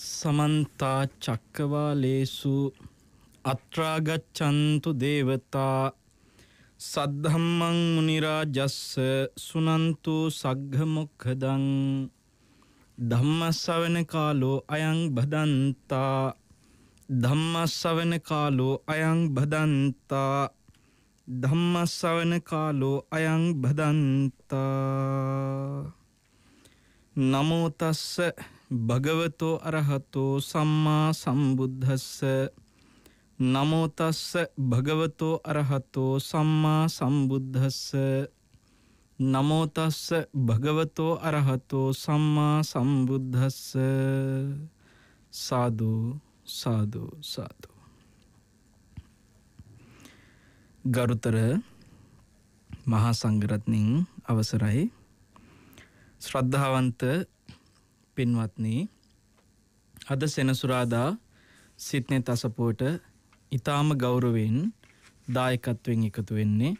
සමන්තා චක්කවාලේසු අත්‍රාගච්චන්තු දේවතා සද්ධම්මං මනිරාජස්ස සුනන්තු සග්ගමොක්හදං ධම්මස්සවන කාලෝ අයං බදන්තා ධම්මස්සවන කාලෝ අයං බදන්තා ධම්මස්සවන කාලෝ අයං බදන්තා නමෝතස්ස භගවතෝ අරහතෝ සම්මා සම්බුද්ධස්ස නමෝ තස්ස භගවතෝ අරහතෝ සම්මා සම්බුද්ධස්ස නමෝ තස්ස භගවතෝ අරහතෝ සම්මා සම්බුද්ධස්ස සාදු සාදු සාදු ගරුතර මහා සංගරත්නින් අවසරයි ශ්‍රද්ධාවන්ත පින්වත්නී අද සෙනසුරාදා සිත්නෙ තසපුවට ඉතාම ගෞරවෙන් දායකත්වෙන් එකතු වෙන්නේ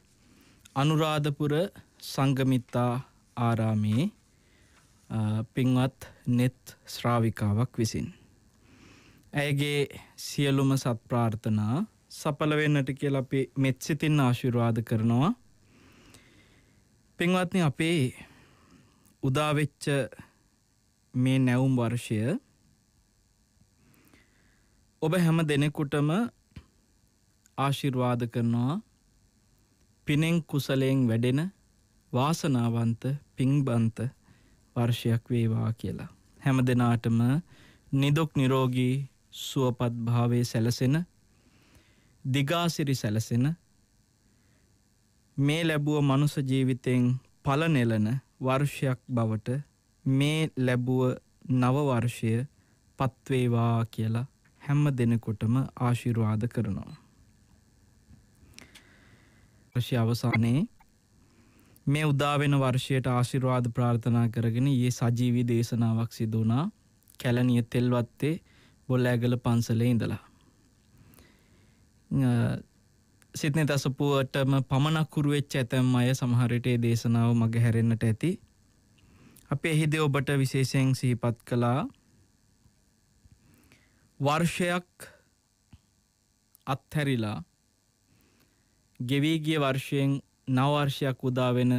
අනුරාධපුර සංගමිත්තා ආරාමයේ පින්වත් නෙත් ශ්‍රාවිකාවක් විසින්. ඇයගේ සියලුම සත්ප්‍රාර්ථනා සපලවෙන්නට කියල අපි මෙත්සිතින් ආශිරවාද කරනවා. පින්වත්න අපේ උදාවෙච්ච මේ නැවුම් වර්ෂය ඔබ හැම දෙනෙකුටම ආශිර්වාද කරනවා පිනෙන් කුසලයෙන් වැඩෙන වාසනාවන්ත පිංබන්ත වර්ෂයක් වේවා කියලා. හැම දෙනාටම නිදොක් නිරෝගී සුවපත් භාවේ සැලසෙන දිගාසිරි සැලසෙන මේ ලැබුව මනුස ජීවිතෙන් පලනෙලන වර්ෂයක් බවට මේ ලැබුව නවවර්ෂය පත්වේවා කියලා හැම්ම දෙනකොටම ආශිර්වාද කරනවා. වර්ෂය අවසානයේ මේ උදාවෙන වර්ෂයට ආශිර්වාද ප්‍රාර්ථනා කරගෙන ඒ සජීවි දේශනාවක් සිදුනා කැලනිය තෙල්වත්තේ බොල්ලෑගල පන්සලේ ඉඳලා. සිත්නෙ තසපුුවටම පමණක්කුරුවෙච් ඇතැම් අය සමහරටේ දේශනාව මග හැරෙන්න්නට ඇති අපේ හිද ඔබට විශේෂයෙන් සීපත් කළා වර්ෂයක් අත්හැරිලා ගෙවීගිය වර්ෂයෙන් නවවර්ෂයක් උදාවෙන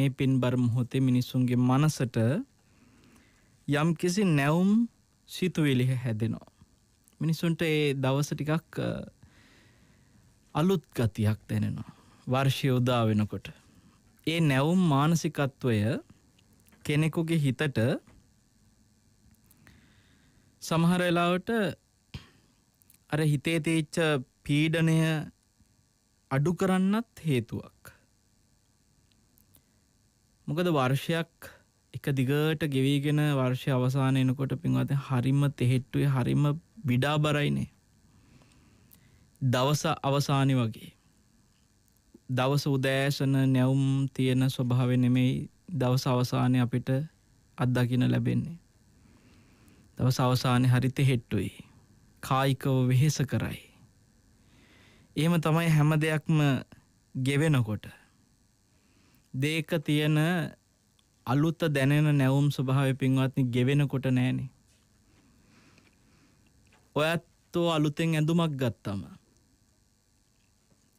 මේ පින් බර්ම හොතේ මිනිස්සුන්ගේ මනසට යම් කිසි නැවුම් සිතුවිලි හැදෙනවා. මිනිසුන්ට ඒ දවස ටිකක් අලුත් ගතියක් දැනෙනවා. වර්ෂය උදා වෙනකොට. ඒ නැවුම් මානසිකත්වය කෙනෙකුගේ හිතට සමහර වෙලාවට අර හිතේ තේච්ච පීඩනය අඩු කරන්නත් හේතුවක්. මොකද වර්ෂයක් එක දිගට ගෙවීගෙන වර්ෂය අවසාන එනකොට පින්වත හරිම තෙහෙට්ටුවේ හරිම බිඩා බරයිනේ. දවස අවසානි වගේ. දවස උදෑසන නැවුම් තියෙන ස්වභාව නෙමෙයි දවස අවසානය අපිට අත්දකින ලැබෙන්නේ. දවස අවසානය හරිත හෙට්ටුයි. කායිකව වෙහෙස කරයි. එහෙම තමයි හැම දෙයක්ම ගෙවෙනකොට. දේක තියෙන අලුත්ත දැනෙන නැවුම් ස්වභාවය පින්වත්නි ගෙවෙනකොට නෑනේ. ඔයත්තෝ අලුතෙන් ඇඳුමක් ගත්තම.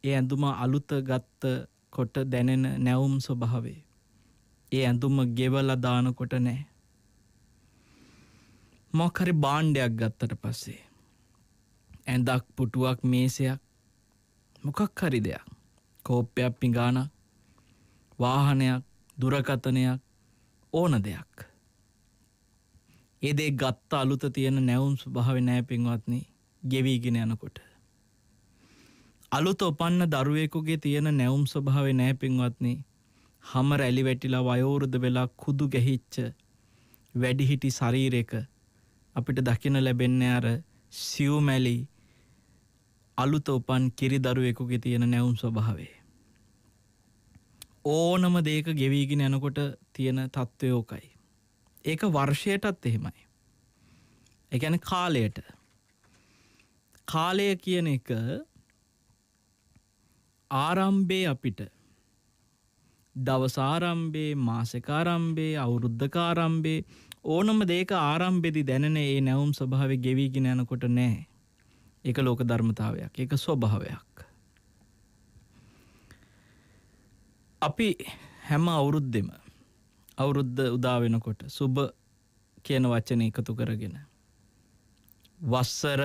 ඒ ඇඳුම අලුත ගත්ත කොට දැනෙන නැවුම් ස්වභාවේ. ඒ ඇඳුම ගෙවල දානකොට නෑ. මොකරි බාණ්ඩයක් ගත්තට පස්සේ. ඇඳක් පුටුවක් මේසයක් මොකක් හරි දෙයක් කෝප්පයක් පිගානක් වාහනයක් දුරකතනයක් ඕන දෙයක්. ඒදේ ගත්ත අලුත තියෙන නැවුම් ස්භාව නෑ පින්වත්න ගෙවීගෙන යනකොට. අලුත ඔපන්න දරුවෙකුගේ තියෙන නැවුම් ස්වභාව නෑ පින්වත්න්නේ හම රැලි වැටිලා වයෝරුද වෙලා කුදු ගැහිච්ච වැඩිහිටි ශරීරයක අපිට දකින ලැබෙන්නේ අර සියුමැලි අලුත උපන් කිරි දරුවෙකුගේ තියෙන නැවුම් ස්වභාවේ. ඕනම දේක ගෙවීගෙන යනකොට තියෙන තත්ත්වයෝකයි. ඒක වර්ෂයටත් එහෙමයි. එකැන කාලයට කාලය කියන එක ආරම්භේ අපිට දවස ආරම්භයේ මාසික ආරම්භයේ අවුරුද්දක ආරම්භයේ ඕනම දෙයක ආරම්භෙදි දැනෙන ඒ නැවුම් ස්වභාවය ගෙවිගෙන යනකොට නෑ. ඒක ලෝක ධර්මතාවයක්. ඒක ස්වභාවයක්. අපි හැම අවුරුද්දෙම අවුරුද්ද උදා වෙනකොට සුබ කියන වචනේ එකතු කරගෙන වස්සර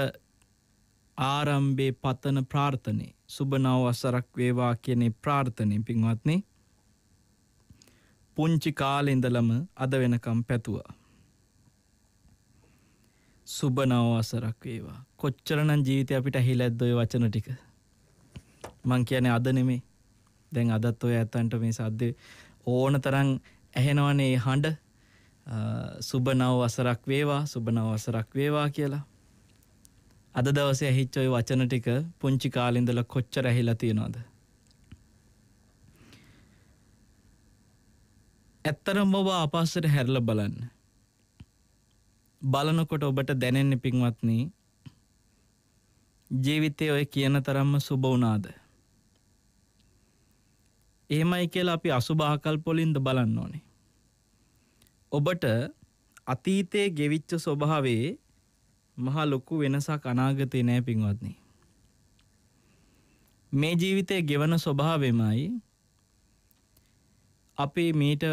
ආරම්භයේ පතන ප්‍රාර්ථනේ සුබ නව වසරක් වේවා කියන ප්‍රාර්ථනේ පින්වත්නි පුංචි කාලෙඉඳලම අද වෙනකම් පැතුවා. සුබ නව අසරක් වේවා කොච්චරනම් ජීවිතය අපිට හිලැද්දොය වචන ටික මං කියන අද නෙමේ දැන් අදත් ඔය ඇත්තන්ට මේ සද්ද ඕන තරන් ඇහෙනවනේ හඬ සුබ නව අසරක් වේවා සුබ නව අසරක් වේවා කියලා අද දවසේ ඇහිච්චොයි වචන ටික පුංචි කාලින්දල කොච්චර ඇහිලා තියෙනවාද ඇත්තරම් ඔබ ආපස්සට හැරල බලන්න. බලනකොට ඔබට දැනෙන්න පින්වත්නී ජීවිතය ඔය කියන තරම්ම සුබවනාද. ඒමයි කියලා අපි අසුභාකල්පොලින්ද බලන්න ඕනේ. ඔබට අතීතයේ ගෙවිච්ච ස්වභාවේ මහා ලොකු වෙනසක් අනාගතේ නෑ පින්වත්නි. මේ ජීවිතය ගෙවන ස්වභාවෙමයි අපේ මීට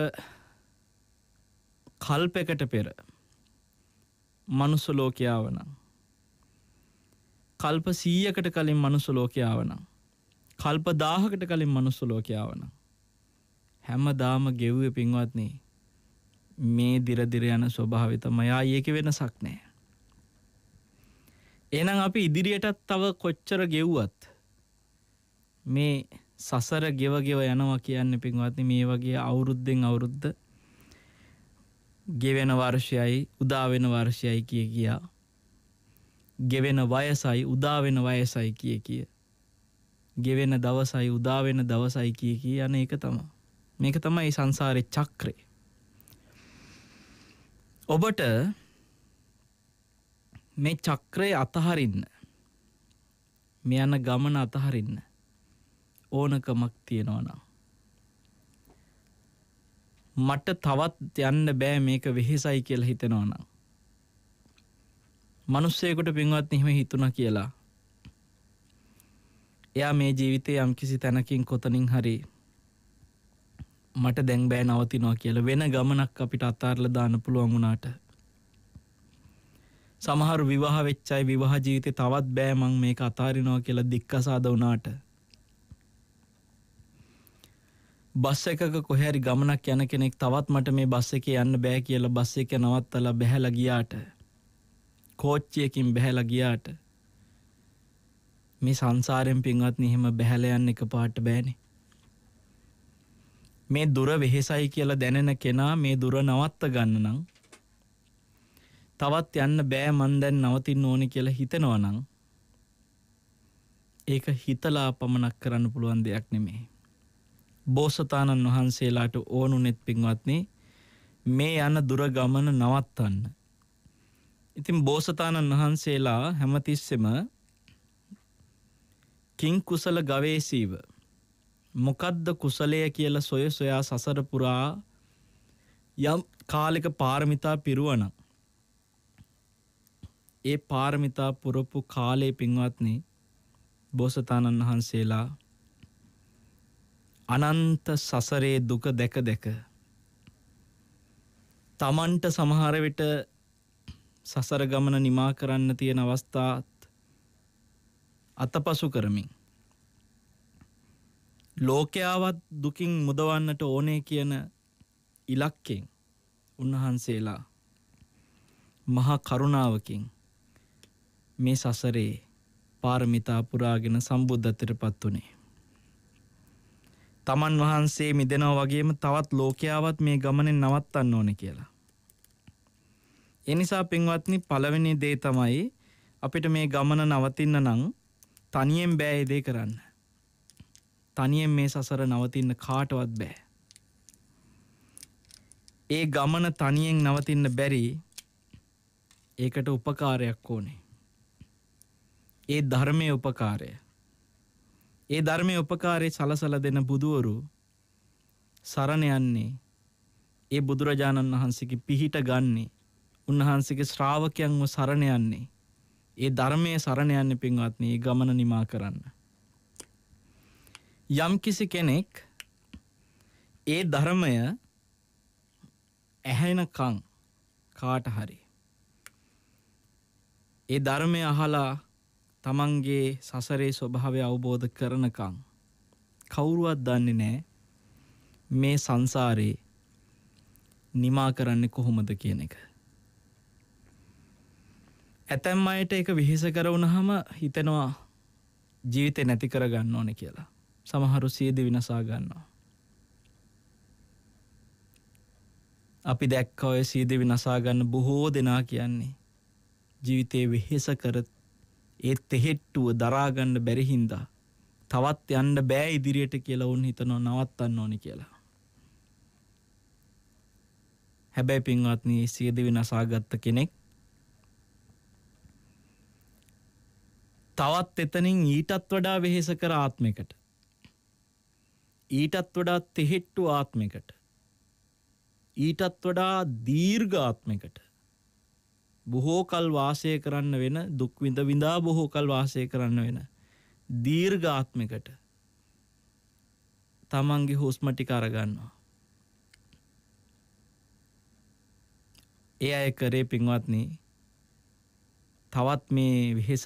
කල්පෙකට පෙර මනුස්සලෝකයාවන කල්ප සීයකට කලින් මනුස්සලෝකයාවන කල්ප දාහකට කලින් මනුස්සලෝකයාවන හැම දාම ගෙව්ව පින්වත්නේ මේ දිරදිර යන ස්වභාවිත මයා ඒක වෙනසක් නෑ එනම් අපි ඉදිරියටත් තව කොච්චර ගෙව්වත් මේ සසර ගෙවගෙව යනවා කියන්න පින්වත්නි මේ වගේ අවුරුද්දෙන් අවුරුද්ද ගෙවෙන වර්ෂයයි උදාවෙන වර්ෂයයි කිය කියා ගෙවෙන වයසයි උදාවෙන වයසයි කිය කිය ගෙවෙන දවසයි උදාවෙන දවසයි කිය කිය යන එක තමයි මේක තමයි සංසාරෙ චක්‍රේ ඔබට මේ චක්‍රය අතහරින්න මේ යන ගමන අතහරින්න ඕනකමක් තියෙනවනම්. මට තවත් යන්න බෑ මේක වෙහෙසයි කියලා හිතෙනවනම්. මනුස්සයකුට පින්වත් එහෙම හිතුණ කියලා. එයා මේ ජීවිතය යම් කිසි තැනකින් කොතනින් හරි මට දැන් බෑ නවතිනවා කියලා වෙන ගමනක් අපිට අතාරල දාන්න පුළුවන් වුණාට සමහරු විවාහ වෙච්චයි විවාහ ජීවිතේ තවත් බෑ මං මේක අතාරිනවා කියලා දික්කසාද වුණාට බස් එකක කොහරි ගමනක් යන කෙනෙක් තවත් මට මේ බස් එක යන්න බෑ කියලා බස් එක නවත්තලා බැහැලා ගියාට කෝච්චියකින් බැහැලා ගියාට මේ සංසාරයෙන් පින්වත්නි එහෙම බැහැලා යන්න එකපාරට බෑනේ මේ දුර වෙහෙසයි කියලා දැනෙන කෙනා මේ දුර නවත්ත ගන්න නම් තවත් යන්න බෑ මන් දැන් නවතින්න ඕනේ කියලා හිතනවා නම් ඒක හිතලා පමණක් කරන්න පුළුවන් දෙයක් නෙමෙයි බෝසතාණන් වහන්සේලාට ඕනුනෙත් පින්වත්නි මේ යන දුර ගමන නවත්තන්න. ඉතින් බෝසතාණන් වහන්සේලා හැමතිස්සෙම කිං කුසල ගවේසීව මොකද්ද කුසලය කියලා සොය සොයා සසර පුරා යම් කාලෙක පාරමිතා පිරුවනම් ඒ පාරමිතා පුරපු කාලේ පින්වත්නි බෝසතාණන් වහන්සේලා අනන්ත සසරේ දුක දැක දැක තමන්ට සමහර විට සසර ගමන නිමා කරන්න තියෙන අවස්ථාත් අතපසු කරමින් ලෝකයාවත් දුකින් මුදවන්නට ඕනේ කියන ඉලක්කෙන් උන්වහන්සේලා මහා කරුණාවකින් මේ සසරේ පාරමිතා පුරාගෙන සම්බුද්ධත්වයට පත් වුණේ තමන් වහන්සේ මිදෙනවා වගේම තවත් ලෝකයාවත් මේ ගමනෙන් නවත්තන්න ඕන කියලා. එනිසා පින්වත්නි පළවෙනි දේ තමයි අපිට මේ ගමන නවතින්න නම් තනියෙන් බෑ ඒ දේ කරන්න. තනියෙන් මේ සසර නවතින්න කාටවත් බෑ. ඒ ගමන තනියෙන් නවතින්න බැරි ඒකට උපකාරයක් ඕනේ. ඒ ධර්මය උපකාරය ඒ ධර්මය උපකාරය සලසල දෙන බුදුවරු සරණ යන්නේ ඒ බුදුරජාණන් වහන්සේගේ පිහිට ගන්නේ උන්වහන්සේගේ ශ්‍රාවකයන්ව සරණ යන්නේ ඒ ධර්මයේ සරණ යන්නේ පින්වත්නි ඒ ගමන නිමා කරන්න යම් කිසි කෙනෙක් ඒ ධර්මය ඇහෙනකන් කාට හරි ඒ ධර්මය අහලා තමන්ගේ සසරේ ස්වභාවය අවබෝධ කරනකං කවුරුවත් දන්නේ නෑ මේ සංසාරේ නිමා කරන්න කොහොමද කියන එක. ඇතැම් අයට එක විහිස කරවුණහම හිතනවා ජීවිතය නැති කරගන්න ඕන කියලා සමහරු සියදි විනසා ගන්නවා. අපි දැක්ක ඔය සීදවි නසාගන්න බොහෝ දෙනා කියන්නේ. ජීවිතයේ වෙහෙස කර ඒ තෙහෙට්ටුව දරාගන්න බැරි හින්දා තවත් යන්න බෑ ඉදිරියට කියලා උන් හිතනවා නවත්තන්න ඕනි කියලා. හැබැයි පින්වත්නි සියදිවි නසාගත්ත කෙනෙක් තවත් එතනින් ඊටත් වඩා වෙහෙස කර ආත්මයකට ඊටත් වඩා තෙහෙට්ටු ආත්මයකට ඊටත් වඩා දීර්ඝ ආත්මයකට බොහෝ කල් වාසය කරන්න වෙන දුක් විඳ විඳා බොහෝ කල් වාසය කරන්න වෙන දීර්ඝාත්මයකට තමන්ගේ හුස්ම ටික අරගන්නවා. ඒ අය කරේ පින්වත්නි තවත් මේ වෙහෙස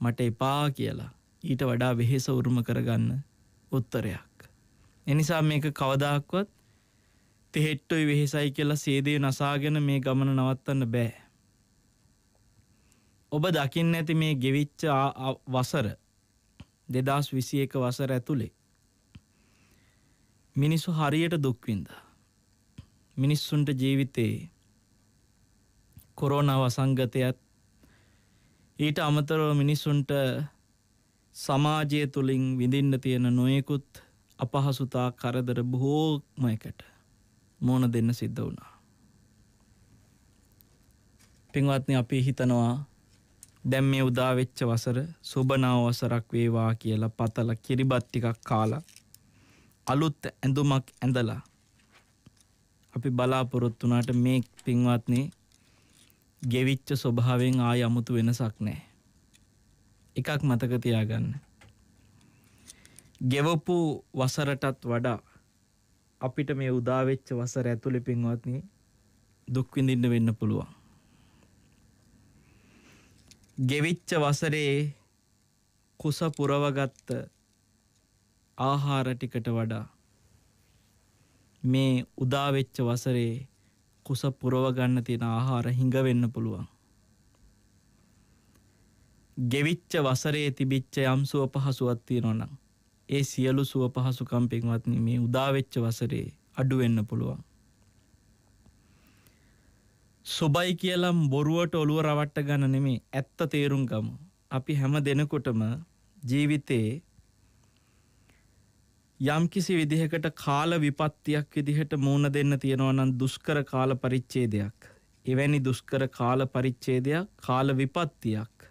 මට එපා කියලා ඊට වඩා වෙහෙස උරුම කරගන්න උත්තරයක්. එනිසා මේක කවදාක්වත් තෙහෙට්ටොයි වෙහෙසයි කියලා සේදේ නසාගෙන මේ ගමන නවත්තන්න බෑ. ඔබ දකින්න ඇති මේ ගෙවිච්ච වසර දෙදස් විසි එක වසර ඇතුළේ. මිනිස්සු හරියට දුක්වින්ද. මිනිස්සුන්ට ජීවිතයේ කොරෝණ වසංගතයත් ඊට අමතරව මිනිස්සුන්ට සමාජය තුළින් විඳින්න තියෙන නොයෙකුත් අපහසුතා කරදර බොහෝම එකට මෝන දෙන්න සිද්ධ වුණා. පින්වත්නි අපි හිතනවා දැන් මේ උදා වෙච්ච වසර සුබ නව වසරක් වේවා කියලා පතල කිරිබත් ටිකක් කාලා අලුත් ඇඳුමක් ඇඳලා අපි බලාපොරොත්තු වුණාට මේ පින්වත්නි ගෙවිච්ච ස්වභාවයෙන් ආය අමුතු වෙනසක් නැහැ. එකක් මතක තියාගන්න. ගෙවපු වසරටත් වඩා අපිට මේ උදාවෙච්ච වසර ඇතුළේ පින්වත්නි දුක් විඳින්න වෙන්න පුළුවන්. ගෙවිච්ච වසරේ කුස පුරවගත්ත ආහාර ටිකට වඩා මේ උදාවෙච්ච වසරේ කුස පුරවගන්න තියෙන ආහාර හිඟ වෙන්න පුළුවන්. ගෙවිච්ච වසරේ තිබිච්ච යම් සුව පහසුවක් තියෙනවා නම් ඒ සියලු සුව පහසුකම් පින්වත්නි මේ උදාවෙච්ච වසරේ අඩු වෙන්න පුළුවන්. සුබයි කියලම් බොරුවට ඔළුව රවට්ට ගන්න නෙමේ ඇත්ත තේරුම් ගමු. අපි හැම දෙනකොටම ජීවිතේ යම්කිසි විදිහකට කාල විපත්තියක් විදිහට මූුණ දෙන්න තියෙනවා නම් දුෂ්කර කාල පරිච්චේදයක්. එවැනි දුෂ්කර කාල පරිච්චේදයක් කාල විපත්තියක්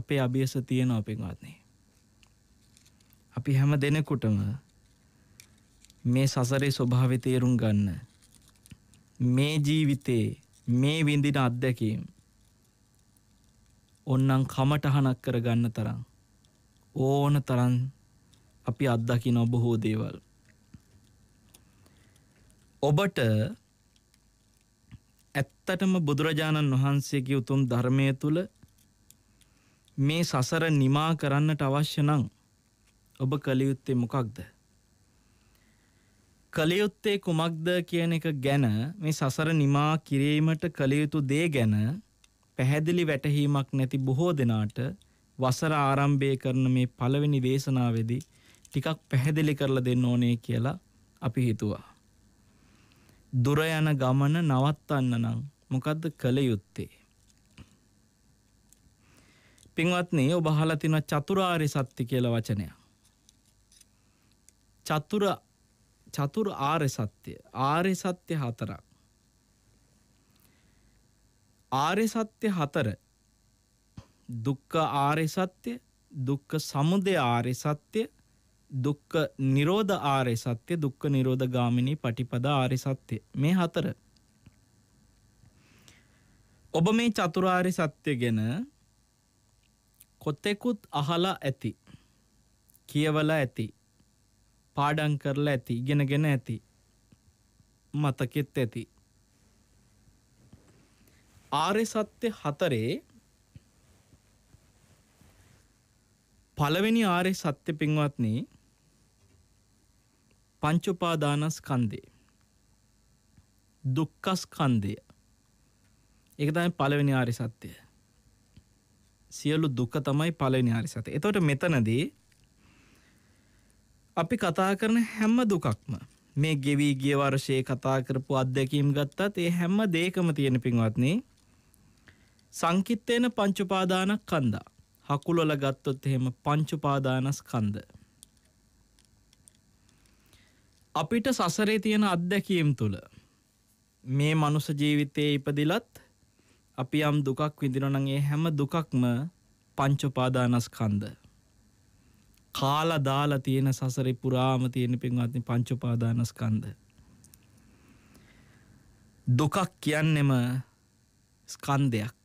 අපේ අභියස තියෙන අපිවාත්නේ. අපි හැම දෙනකුටම මේ සසරේ ස්වභාවි තේරුම් ගන්න. මේ ජීවිතේ මේ විඳින අත්දැකීම් ඔන්නම් කමටහනක් කරගන්න තරම් ඕන තරන් අපි අත්දකින ඔබොහෝ දේවල්. ඔබට ඇත්තටම බුදුරජාණන් වහන්සේගේ උතුම් ධර්මය තුළ මේ සසර නිමා කරන්නට අවශ්‍ය නම් ඔබ කළ යුත්තේ මොකක්ද? කළයුත්තේ කුමක්ද කියන එක ගැන මේ සසර නිමා කිරීමට කළයුතු දේ ගැන පැහැදිලි වැටහීමක් නැති බොහෝ දෙනාට වසර ආරම්භය කරන මේ පළවෙනි දේශනාවේදී ටිකක් පැහැදිලි කරලා දෙන්න ඕනේ කියලා අපි හිතුවා. දුර යන ගමන නවත්තන්න නම් මොකද්ද කළ යුත්තේ? පින්වත්නි ඔබ අහලා තියෙන චතුරාර්ය සත්‍ය කියලා වචනය. චතුර චතුර ආර්ය සත්‍යය ආර්ය සත්‍ය හතරක් ආර්ය සත්‍ය හතර දුක්ඛ ආර්ය සත්‍ය දුක්ඛ සමුදය ආර්ය සත්‍ය දුක්ඛ නිරෝධ ආර්ය සත්‍ය දුක්ඛ නිරෝධ ගාමිනී පටිපදා ආර්ය සත්‍ය මේ හතර ඔබ මේ චතුරාර්ය සත්‍ය ගැන කොතෙකුත් අහලා ඇති කියවලා ඇති පාඩම් කරලා ඇති ඉගෙනගෙන ඇති මතකෙත් ඇති ආර්ය සත්‍ය හතරේ පළවෙනි ආර්ය සත්‍ය පින්වත්නි පංච උපාදානස්කන්ධය දුක්ඛස්කන්ධය ඒක තමයි පළවෙනි ආර්ය සත්‍යය සියලු දුක තමයි පළවෙනි ආර්ය සත්‍යය එතකොට මෙතනදී අපි කතා කරන හැම දුකක්ම මේ ගෙවී ගිය වර්ෂයේ කතා කරපු අත්දැකීම් ගත්තත් ඒ හැම දෙයකම තියෙන පින්වත්නි සංකිට්ඨේන පංච උපාදාන කන්දා. හකුල වල ගත්තොත් එහෙම පංච උපාදානස්කන්ධ. අපිට සසරේ තියෙන අත්දැකීම් තුළ මේ මනුස්ස ජීවිතයේ ඉපදිලත් අපි යම් දුකක් විඳිනවා නම් ඒ හැම දුකක්ම පංච උපාදානස්කන්ධ. කාලා දාලා තියෙන සසරේ පුරාම තියෙන පින්වත්නි පංච උපාදානස්කන්ධ. දුකක් කියන්නෙම ස්කන්ධයක්.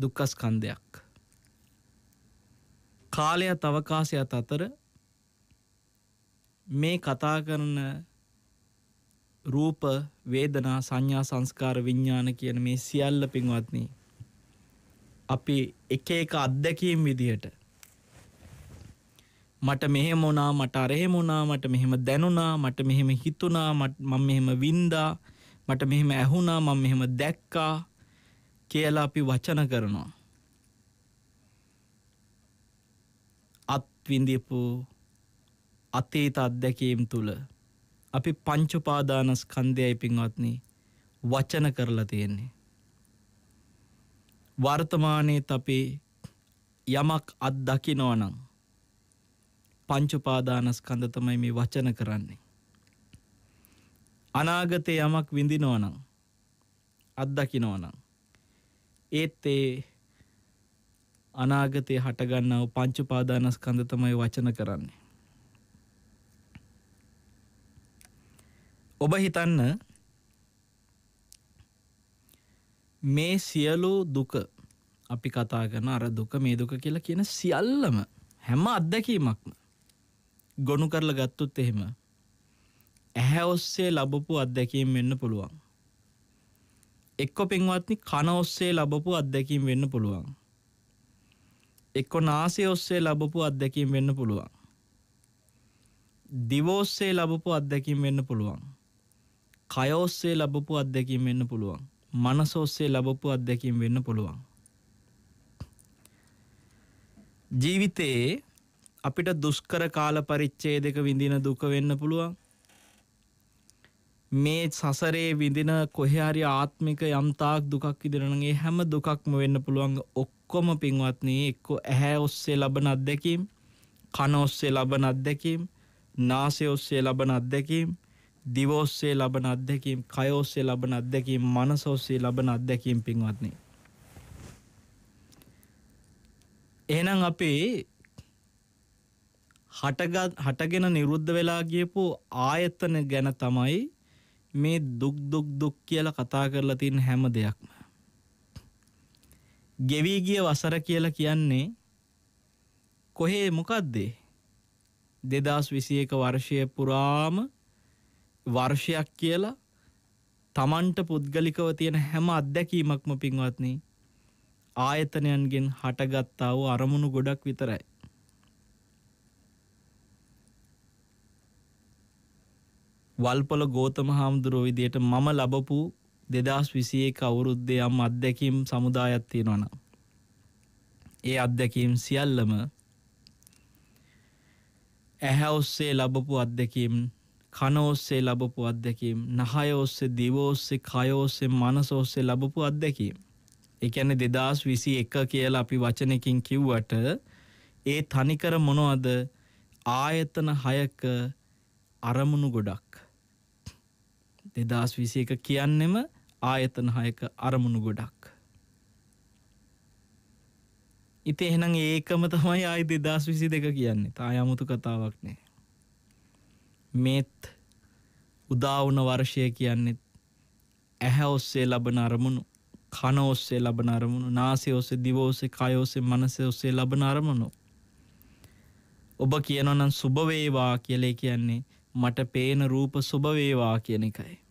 දුක්ඛ ස්කන්ධයක්. කාලයත් අවකාශයත් අතර මේ කතා කරන රූප වේදනා සංඥා සංස්කාර විඤ්ඥාන කියන මේ සියල්ල පින්වත්නී. අපි එක එක අත්දැකීම් විදිහට මට මෙහෙම වුණා මට අරහෙම වුණා මට මෙහෙම දැනුණා මට මෙහෙම හිතුණා මම මෙහෙම වින්දා මට මෙහෙම ඇහුණා මම මෙහෙම දැක්කා කියලා අපි වචන කරනවා අත්විඳපු අතීත අත්දැකීම් තුළ අපි පංචුපාදානස්කන්ධයයි පින්වත්නි වචන කරලා තියෙන්නේ වර්තමානයේ අපි යමක් අත්දකිනවනම් පංචපාදානස්කන්ධ තමයි මේ වචන කරන්නේ. අනාගතේ යමක් විඳිනවා නම් අත්දකිනවා නම් ඒත් ඒ අනාගතේ හටගන්නව පංචපාදානස්කන්ධ තමයි වචන කරන්නේ. ඔබ හිතන්න මේ සියලු දුක අපි කතා කරන අර දුක මේ දුක කියලා කියන සියල්ලම හැම අත්දැකීමක්ම ගොනු කරලා ගත්තොත් එහෙම ඇහැ ඔස්සේ ලබපු අත්දැකීම් වෙන්න පුළුවන්. එක්කො පින්වත්නි කන ඔස්සේ ලබපු අත්දැකීම් වෙන්න පුළුවන්. එක්කො නාසය ඔස්සේ ලබපු අත්දැකීම් වෙන්න පුළුවන්. දිවෝස්සේ ලබපු අත්දැකීම් වෙන්න පුළුවන්. කයෝස්සේ ලබපු අත්දැකීම් වෙන්න පුළුවන්. මනස ඔස්සේ ලබපු අත්දැකීම් වෙන්න පුළුවන්. ජීවිතයේ අපිට දුෂ්කර කාල පරිච්ඡේදක විඳින දුක වෙන්න පුළුවන්. මේ සසරේ විඳින කොහරි ආත්මික යම්තාක් දුකක් ඉදිරනගේ හැම දුකක්ම වෙන්න පුළුවන් ඔක්කොම පින්වත්නී එක්කෝ ඇහැ ඔස්සේ ලබන අත්දැකීම් කන ඔස්සේ ලබන අත්දැකීම් නාසය ඔස්සේ ලබන අත්දැකීම් දිවෝස්සේ ලබන අත්දැකීම් කයෝස්සේ ලබන අත්දැකීම් මනසෝස්සේ ලබන අත්දැකීම් පින්වත්න. එහනම් අපේ හටගෙන නිරුද්ධ වෙලා ගියපු ආයතන ගැන තමයි මේ දුක් දුක් දුක් කියලා කතා කරලා තියෙන හැම දෙයක්ම. ගෙවී ගිය වසර කියලා කියන්නේ කොහේ මොකද්ද? 2021 වර්ෂය පුරාම වර්ෂයක් කියලා තමන්ට පුද්ගලිකව තියෙන හැම අත්දැකීමක්ම පින්වත්නි ආයතනයන්ගෙන් හටගත්තා වූ අරමුණු ගොඩක් විතරයි. වල්පොල ගෝතම හාමුදුරුව විදියට මම ලබපු දෙදස් විසියේ කවුරුද්දේ යම් අත්දැකීම් සමුදායක් තියෙනවන. ඒ අත්දැකීම් සියල්ලම ඇහැඔස්සේ ලබපු අත්දැකීම් කනෝස්සේ ලබපු අත්දැකීම් නහයෝස්සේ දිවෝස්සේ කයෝස්සේ මනසෝස්සේ ලබපු අත්දැකීම්. එකැන දෙදස් විසි එක කියලා අපි වචනකින් කිව්වට ඒ තනිකර මොනවද ආයතන හයක අරමුණු ගොඩක්. දෙදස් විසි එක කියන්නෙම ආයතනහයක අරමුණු ගොඩක්. ඉති එහෙනම් ඒකම තමයි ආයි දෙදස් විසි දෙක කියන්නේ තා අමුතු කතාවක් නෑ. මෙත් උදාවන වර්ෂය කියන්නෙත් ඇහැ ඔස්සේ ලබන අරමුණු කන ඔස්සේ ලබන අරමුණු නාසය ඔස්සේ දිවෝසේ කයෝසේ මනසේ ඔස්සේ ලබන අරමුණු. ඔබ කියනනම් සුභවේවා කියලේ කියන්නේ මට පේන රූප සුභවේවා කියන එකයි.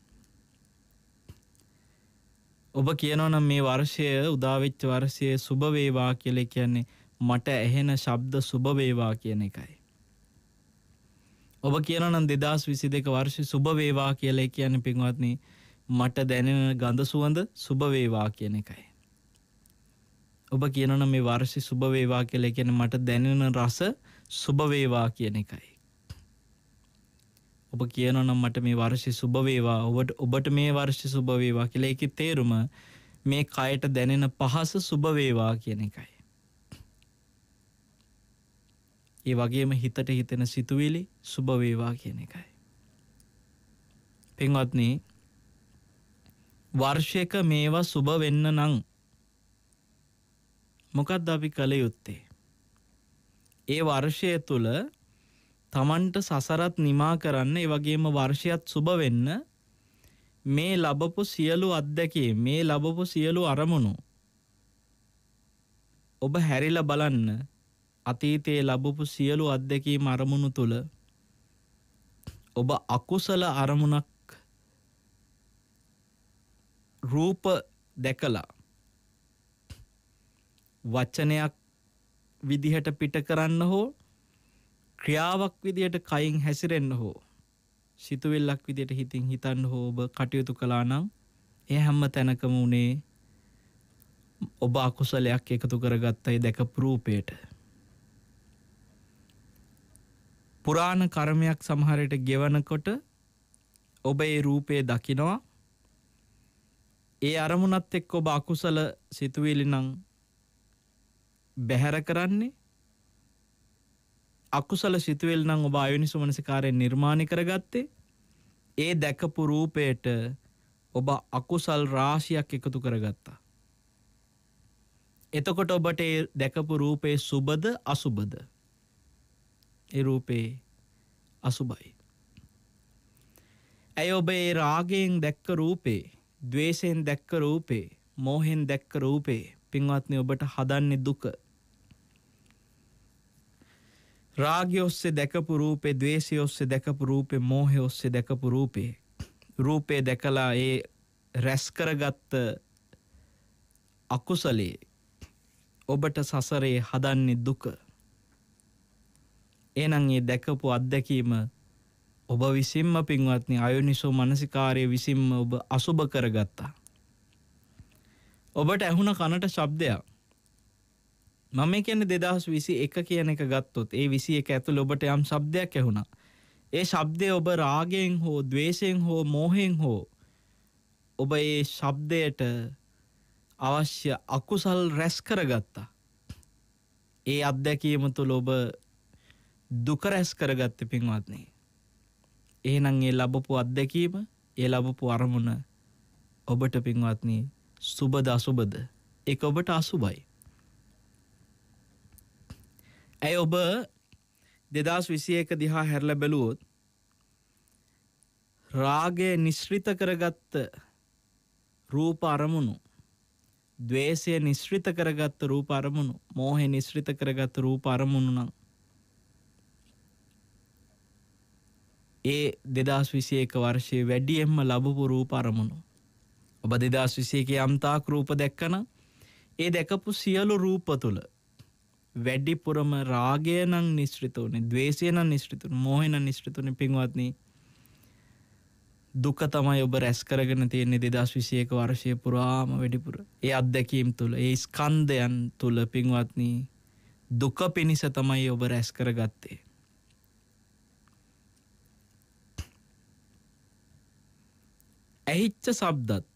ඔබ කියනවනම් මේ වර්ෂය උදාවෙච්ච වර්ෂයේ සුභවේවා කියලෙ කියන්නේ මට ඇහෙන ශබ්ද සුභවේවා කියන එකයි. ඔබ කියනනම් දෙදස් විසි දෙක වර්ෂ සුභවේවා කියලෙ කියන පින්වත්න මට දැනෙන ගඳ සුවඳ සුභවේවා කියන එකයි. ඔබ කියනන මේ වර්ෂි සුභවේවා කියලෙ කියන මට දැනෙන රස සුභවේවා කියන එකයි. ඔබ කියනනම් මට මේ වර්ෂි සුභවේවා ඔබට ඔබට මේ වර්ෂි සුභවේවා කියල එක තේරුම මේ කයට දැනෙන පහස සුභවේවා කියන එකයි. ඒ වගේම හිතට හිතෙන සිතුවිලි සුභවේවා කියන එකයි. පෙන්වත්න වර්ෂයක මේවා සුභ වෙන්න නං මොකත් අපි කළ යුත්තේ. ඒ වර්ෂය තුළ තමන්ට සසරත් නිමා කරන්න ඒ වගේම වර්ෂයත් සුබ වෙන්න මේ ලබපු සියලු අත්දැකේ මේ ලබපු සියලු අරමුණු ඔබ හැරිලා බලන්න අතීතයේ ලැබපු සියලු අත්දැකීම් අරමුණු තුල ඔබ අකුසල අරමුණක් රූප දැකලා වචනයක් විදිහට පිට කරන්න හෝ ක්‍රියාවක් විදියට කයින් හැසිරෙන්න්න හෝ සිතුවෙල්ලක් විදියට හිතින් හිතන්න හෝබ කටයුතු කලානම් ඒ හැම්ම තැනකම වුණේ ඔබ අකුසලයක් එකතු කරගත්තයි දැක ප්‍රූපයට පුරාණ කරමයක් සමහරයට ගෙවනකොට ඔබ ඒ රූපය දකිනවා ඒ අරමුණත් එක් ඔබ අකුසල සිතුවිලි නං බැහැර කරන්නේ අකුසල සිතුවෙල් නම් ඔබ අයුනිසුමනසිකාරයෙන් නිර්මාණය කරගත්තේ ඒ දැකපු රූපයට ඔබ අකුසල් රාශියක් එකතු කරගත්තා. එතකොට ඔබට ඒ දැකපු රූපේ සුබද අසුබද. ඒ රූපේ අසුබයි. ඇය ඔබ ඒ රාගයෙන් දැක්ක රූපේ, द्वේෂයෙන් දැක්ක රූපේ, මෝහෙන් දැක්ක රූපේ පින්වත්නි ඔබට හදන්නේ දුක. රාගය ඔස්සේ දැකපු රූපේ, ద్వේෂය ඔස්සේ දැකපු රූපේ, මෝහය ඔස්සේ දැකපු රූපේ. රූපේ දැකලා ඒ රැස් කරගත්ත අකුසලයේ ඔබට සසරේ හදන්නේ දුක. එහෙනම් මේ දැකපු අත්දැකීම ඔබ විසින්ම පින්වත්නි අයෝනිසෝ මනසිකාරය විසින්ම ඔබ අසුබ කරගත්තා. ඔබට ඇහුණ කනට ශබ්දයක් මම කියන්නේ දෙදහස් විසි එක කියන එක ගත්තොත් ඒ විසි එක ඇතු ලොබට යම් සබ්දයක් ඇහුණා. ඒ ශබ්දය ඔබ රාගෙන් හෝ දවේශයෙන් හෝ මෝහෙෙන් හෝ ඔබ ඒ ශබ්දයට අවශ්‍ය අකුසල් රැස් කරගත්තා. ඒ අත්දැකීම තුළ ඔබ දුක රැස් කරගත්ත පින්වත්නේ. ඒනං ඒ ලබපු අත්දැකීම ඒ ලබපු අරමුණ ඔබට පින්වත්නී සුබද අසුබද එක ඔබට අසුබයි. ඇයි ඔබ දෙදස් විසි එක දිහා හැරල බැලුවොත් රාගය නිශ්‍රිත කරගත්ත රූප අරමුණු දවේශය නිශ්‍රිත කරගත්ත රූප අරමුණු මෝහෙ නිශ්‍රිත කරගත්ත රූප අරමුණු නම් ඒ දෙදස් විසි එක වර්ෂය වැඩියෙන්ම ලබපු රූප අරමුණු ඔබ දෙදස් විසේක යම්තාක් රූප දැක්කන ඒ දැකපු සියලු රූප තුළ වැඩිපුරම රාගයනං නිශ්‍රිතවනේ දවේශයන නිශ්‍රිතුන් මෝහන නිශ්‍රිතුන පින්වත්න දුක තමයි ඔබ රැස් කරගෙන තියන්නේ දෙදස් විසියක වර්ෂය පුරාම වැඩිපුර ඒ අත්දැකීම් තුළ ඒ ස්කන්දයන් තුළ පින්වත්නී දුක පිණිස තමයි ඔබ රැස් කර ගත්තේ ඇහිච්ච සබ්දත්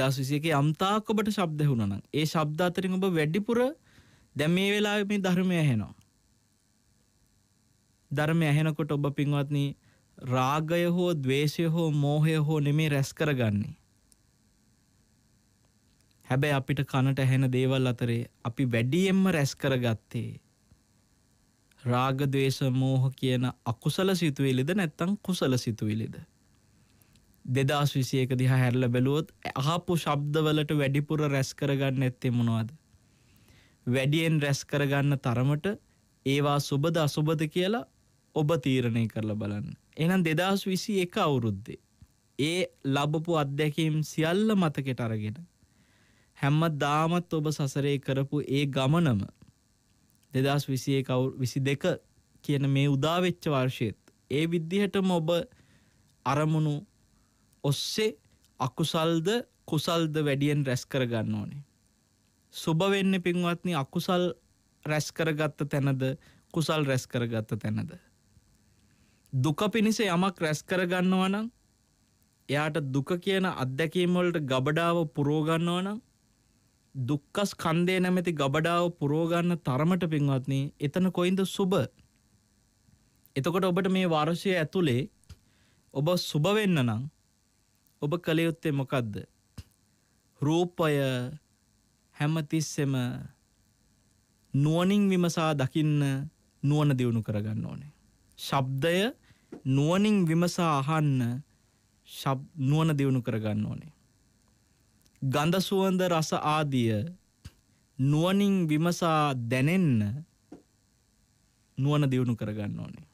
දෙදස් විසියක අම්තාකොබට ශබ්ද හුණනම් ඒ ශබ්ධාතරින් ඔබ වැඩිපුර දැන් මේ වෙලාවේ මේ ධර්මය ඇහෙනවා. ධර්මය ඇහෙනකොට ඔබ පින්වත්නි රාගය හෝ ద్వේෂය හෝ මෝහය හෝ නෙමේ රැස් කරගන්නේ. හැබැයි අපිට කනට ඇහෙන දේවල් අතරේ අපි වැඩියෙන්ම රැස් කරගත්තේ රාග ద్వේෂ මෝහ කියන අකුසල සිතුවිලිද නැත්නම් කුසල සිතුවිලිද? 2021 දිහා හැරලා බැලුවොත් අහපු ශබ්දවලට වැඩිපුර රැස් කරගන්න ඇත්තේ මොනවද? වැඩියෙන් රැස් කරගන්න තරමට ඒවා සුබද අසුබද කියලා ඔබ තීරණය කරලා බලන්න. එනම් දෙදස් විසි එක අවුරුද්දේ. ඒ ලබපු අත්දැකීම් සියල්ල මතකෙට අරගෙන. හැම්ම දාමත් ඔබ සසරේ කරපු ඒ ගමනම දෙදස් විසිය විසි දෙක කියන මේ උදාවෙච්ච වර්ෂයත්. ඒ විද්දිහටම ඔබ අරමුණු ඔස්සේ අකුසල්ද කුසල්ද වැඩියෙන් රැස් කරගන්න ඕනේ. සුබ වෙන්න පින්වත්නි අකුසල් රැස් කරගත්ත තැනද කුසල් රැස් කරගත්ත තැනද. දුක පිණිස යමක් රැස් කරගන්නවනම් එයාට දුක කියන අත්දැකීමවලට ගබඩාව පුරෝගන්නවන දුක්කස් කන්දේ නැමැති ගබඩාව පුරෝගන්න තරමට පින්වත්න එතන කොයින්ද සුබ එතකොට ඔබට මේ වර්ෂය ඇතුළේ ඔබ සුබවෙන්න නම් ඔබ කළයුත්තේ මොකක්ද රූපය හැමතිස්සෙම නුවනින් විමසා දකින්න නුවන දියුණු කරගන්න ඕනේ. ශබ්දය නුවනින් විමසා අහන්න නුවන දියුණු කරගන්න ඕනේ. ගඳ සුවඳ රස ආදිය නුවනින් විමසා දැනෙන්න නුවන දියුණු කරගන්න ඕනේ.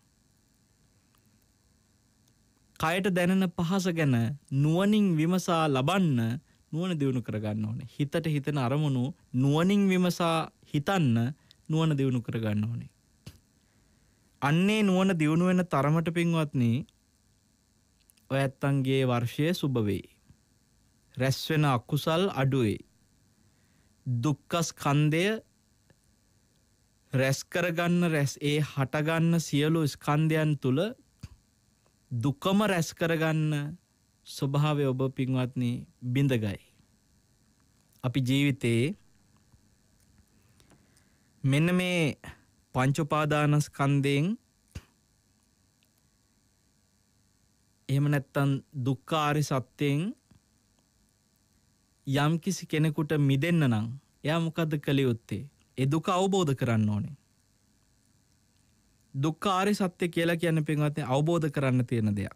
කයට දැනෙන පහස ගැන නුවනින් විමසා ලබන්න නුවණ දියුණු කරගන්න ඕනේ. හිතට හිතන අරමුණු නුවණින් විමසා හිතන්න නුවණ දියුණු කරගන්න ඕනේ. අන්නේ නුවණ දියුණු වෙන තරමට පින්වත්නි ඔය ඇත්තන්ගේ වර්ෂය සුබ වේ. රැස් වෙන අකුසල් අඩුවේ. දුක්ඛ ස්කන්ධය රැස් කරගන්න රැස් ඒ හටගන්න සියලු ස්කන්ධයන් තුල දුකම රැස් කරගන්න ස්වභාවය ඔබ පින්වත්නි බිඳගයි. අපි ජීවිතයේ මෙන්න මේ පංචුපාදානස්කන්දයෙන් එහෙම නැත්තන් දුක්කාරි සත්‍යයෙන් යම් කිසි කෙනෙකුට මිදන්න නම් එයා මොකද කළ යුත්තේ එදුක අවබෝධ කරන්න ඕනේ. දුක්කාරි සත්‍ය කියලා කියන පෙන්වත්ේ අවබෝධ කරන්න තියෙන දෙයක්.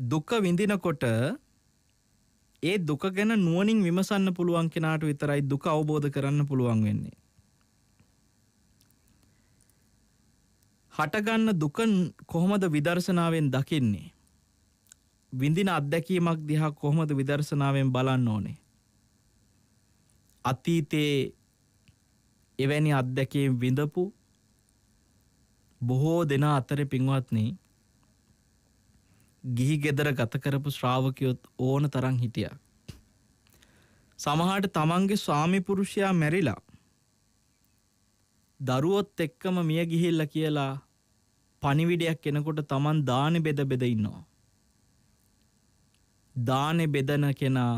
දුක විඳිනකොට ඒ දුක ගැන නුවණින් විමසන්න පුළුවන් කෙනාට විතරයි දුක අවබෝධ කරන්න පුළුවන් වෙන්නේ. හටගන්න දුක කොහොමද විදර්ශනාවෙන් දකින්නේ? විඳින අත්දැකීමක් දිහා කොහොමද විදර්ශනාවෙන් බලන්න ඕනේ? අතීතයේ එවැනි අත්දැකීම් විඳපු බොහෝ දෙනා අතර පින්වත්නි ගිහි ගෙදර ගත කරපු ශ්‍රාවකයොත් ඕන තරම් හිටියා. සමහරට තමන්ගේ ස්වාමිපුරුෂයා මැරිලා දරුවොත් එක්කම මිය ගිහිල්ලා කියලා පණිවිඩයක් එනකොට තමන් දානෙ බෙද බෙද ඉන්නවා. දානෙ බෙදන කෙනා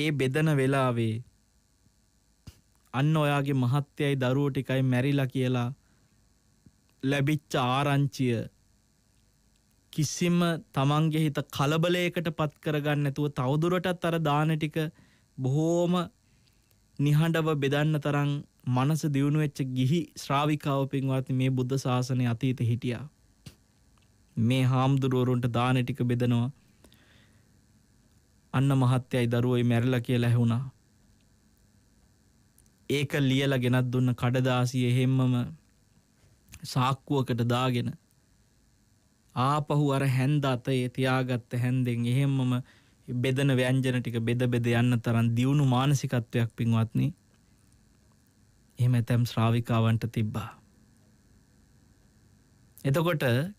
ඒ බෙදන වෙලාවේ අන්න ඔයාගේ මහත්යයි දරුවෝ ටිකයි මැරිලා කියලා ලැබිච්ච ආරංචිය කිසිම තමන්ගේ හිත කලබලයකට පත් කරගන්න නැතුව තවදුරටත් අර දාන ටික බොහෝම නිහඬව බෙදන්න තරම් මනස දියුණු වෙච්ච ගිහි ශ්‍රාවිකාව පින්වත්නි මේ බුද්ධ ශාසනය අතීත හිටියා. මේ හාමුදුරුවරුන්ට දාන ටික බෙදනවා. අන්න මහත්තයයි දරුවෝයි මැරිලා කියලා ඇහුණා. ඒක ලියලා ගෙනත් දුන්න කඩදාසිය හැමම සාක්කුවකට දාගෙන ආපහු අර හැන්ද අතේ තියාගත්ත හැන්දෙන් එහෙම්මම බෙදන ව්‍යංජන ටික බෙද බෙද යන්න තරම් දියුණු මානසිකත්වයක් පින්වත්නි එහෙම ඇතැම් ශ්‍රාවිකාවන්ට තිබ්බා. එතකොට ඇය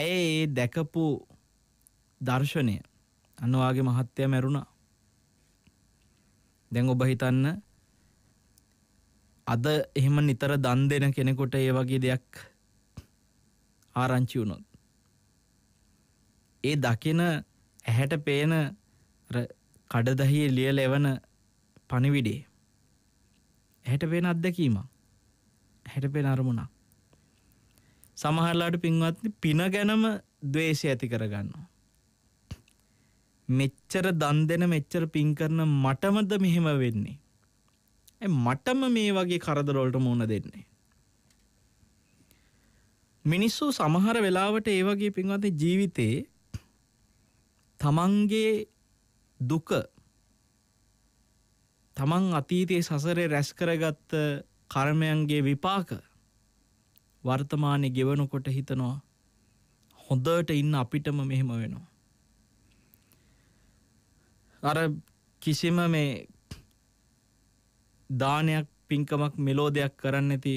ඒ දැකපු දර්ශනය අනවාගේ මහත්තය මැරුණා. දැන් ඔබ හිතන්න අද එහෙම නිතර දන් දෙන කෙනෙකොට ඒ වගේ දෙයක් ආරංචි වුණොත් ඒ දකින ඇහැට පේන කඩදහිය ලියල එවන පණිවිඩේ ඇහැට පේන අත්දැකීම ඇහැට පෙන අරමුණා සමහරලාට පින්වත්නි පින ගැනම ද්වේෂය ඇති කරගන්නවා මෙච්චර දන් දෙන මෙච්චර පින් කරන මටමද මෙහෙම වෙන්නේ මටම මේ වගේ කරදරවලට මුණ දෙන්නේ මිනිස්සු සමහර වෙලාවට ඒ වගේ පින්වත ජීවිතේ තමන්ගේ දුක තමන් අතීතයේ සසරේ රැස් කරගත්ත කර්මයන්ගේ විපාක වර්තමානයේ ගෙවනකොට හිතනවා හොඳට ඉන්න අපිටම මෙහෙම වෙනවා. අර කිසිම මේ දානයක් පින්කමක් මෙලෝ දෙයක් කරන්න ඇති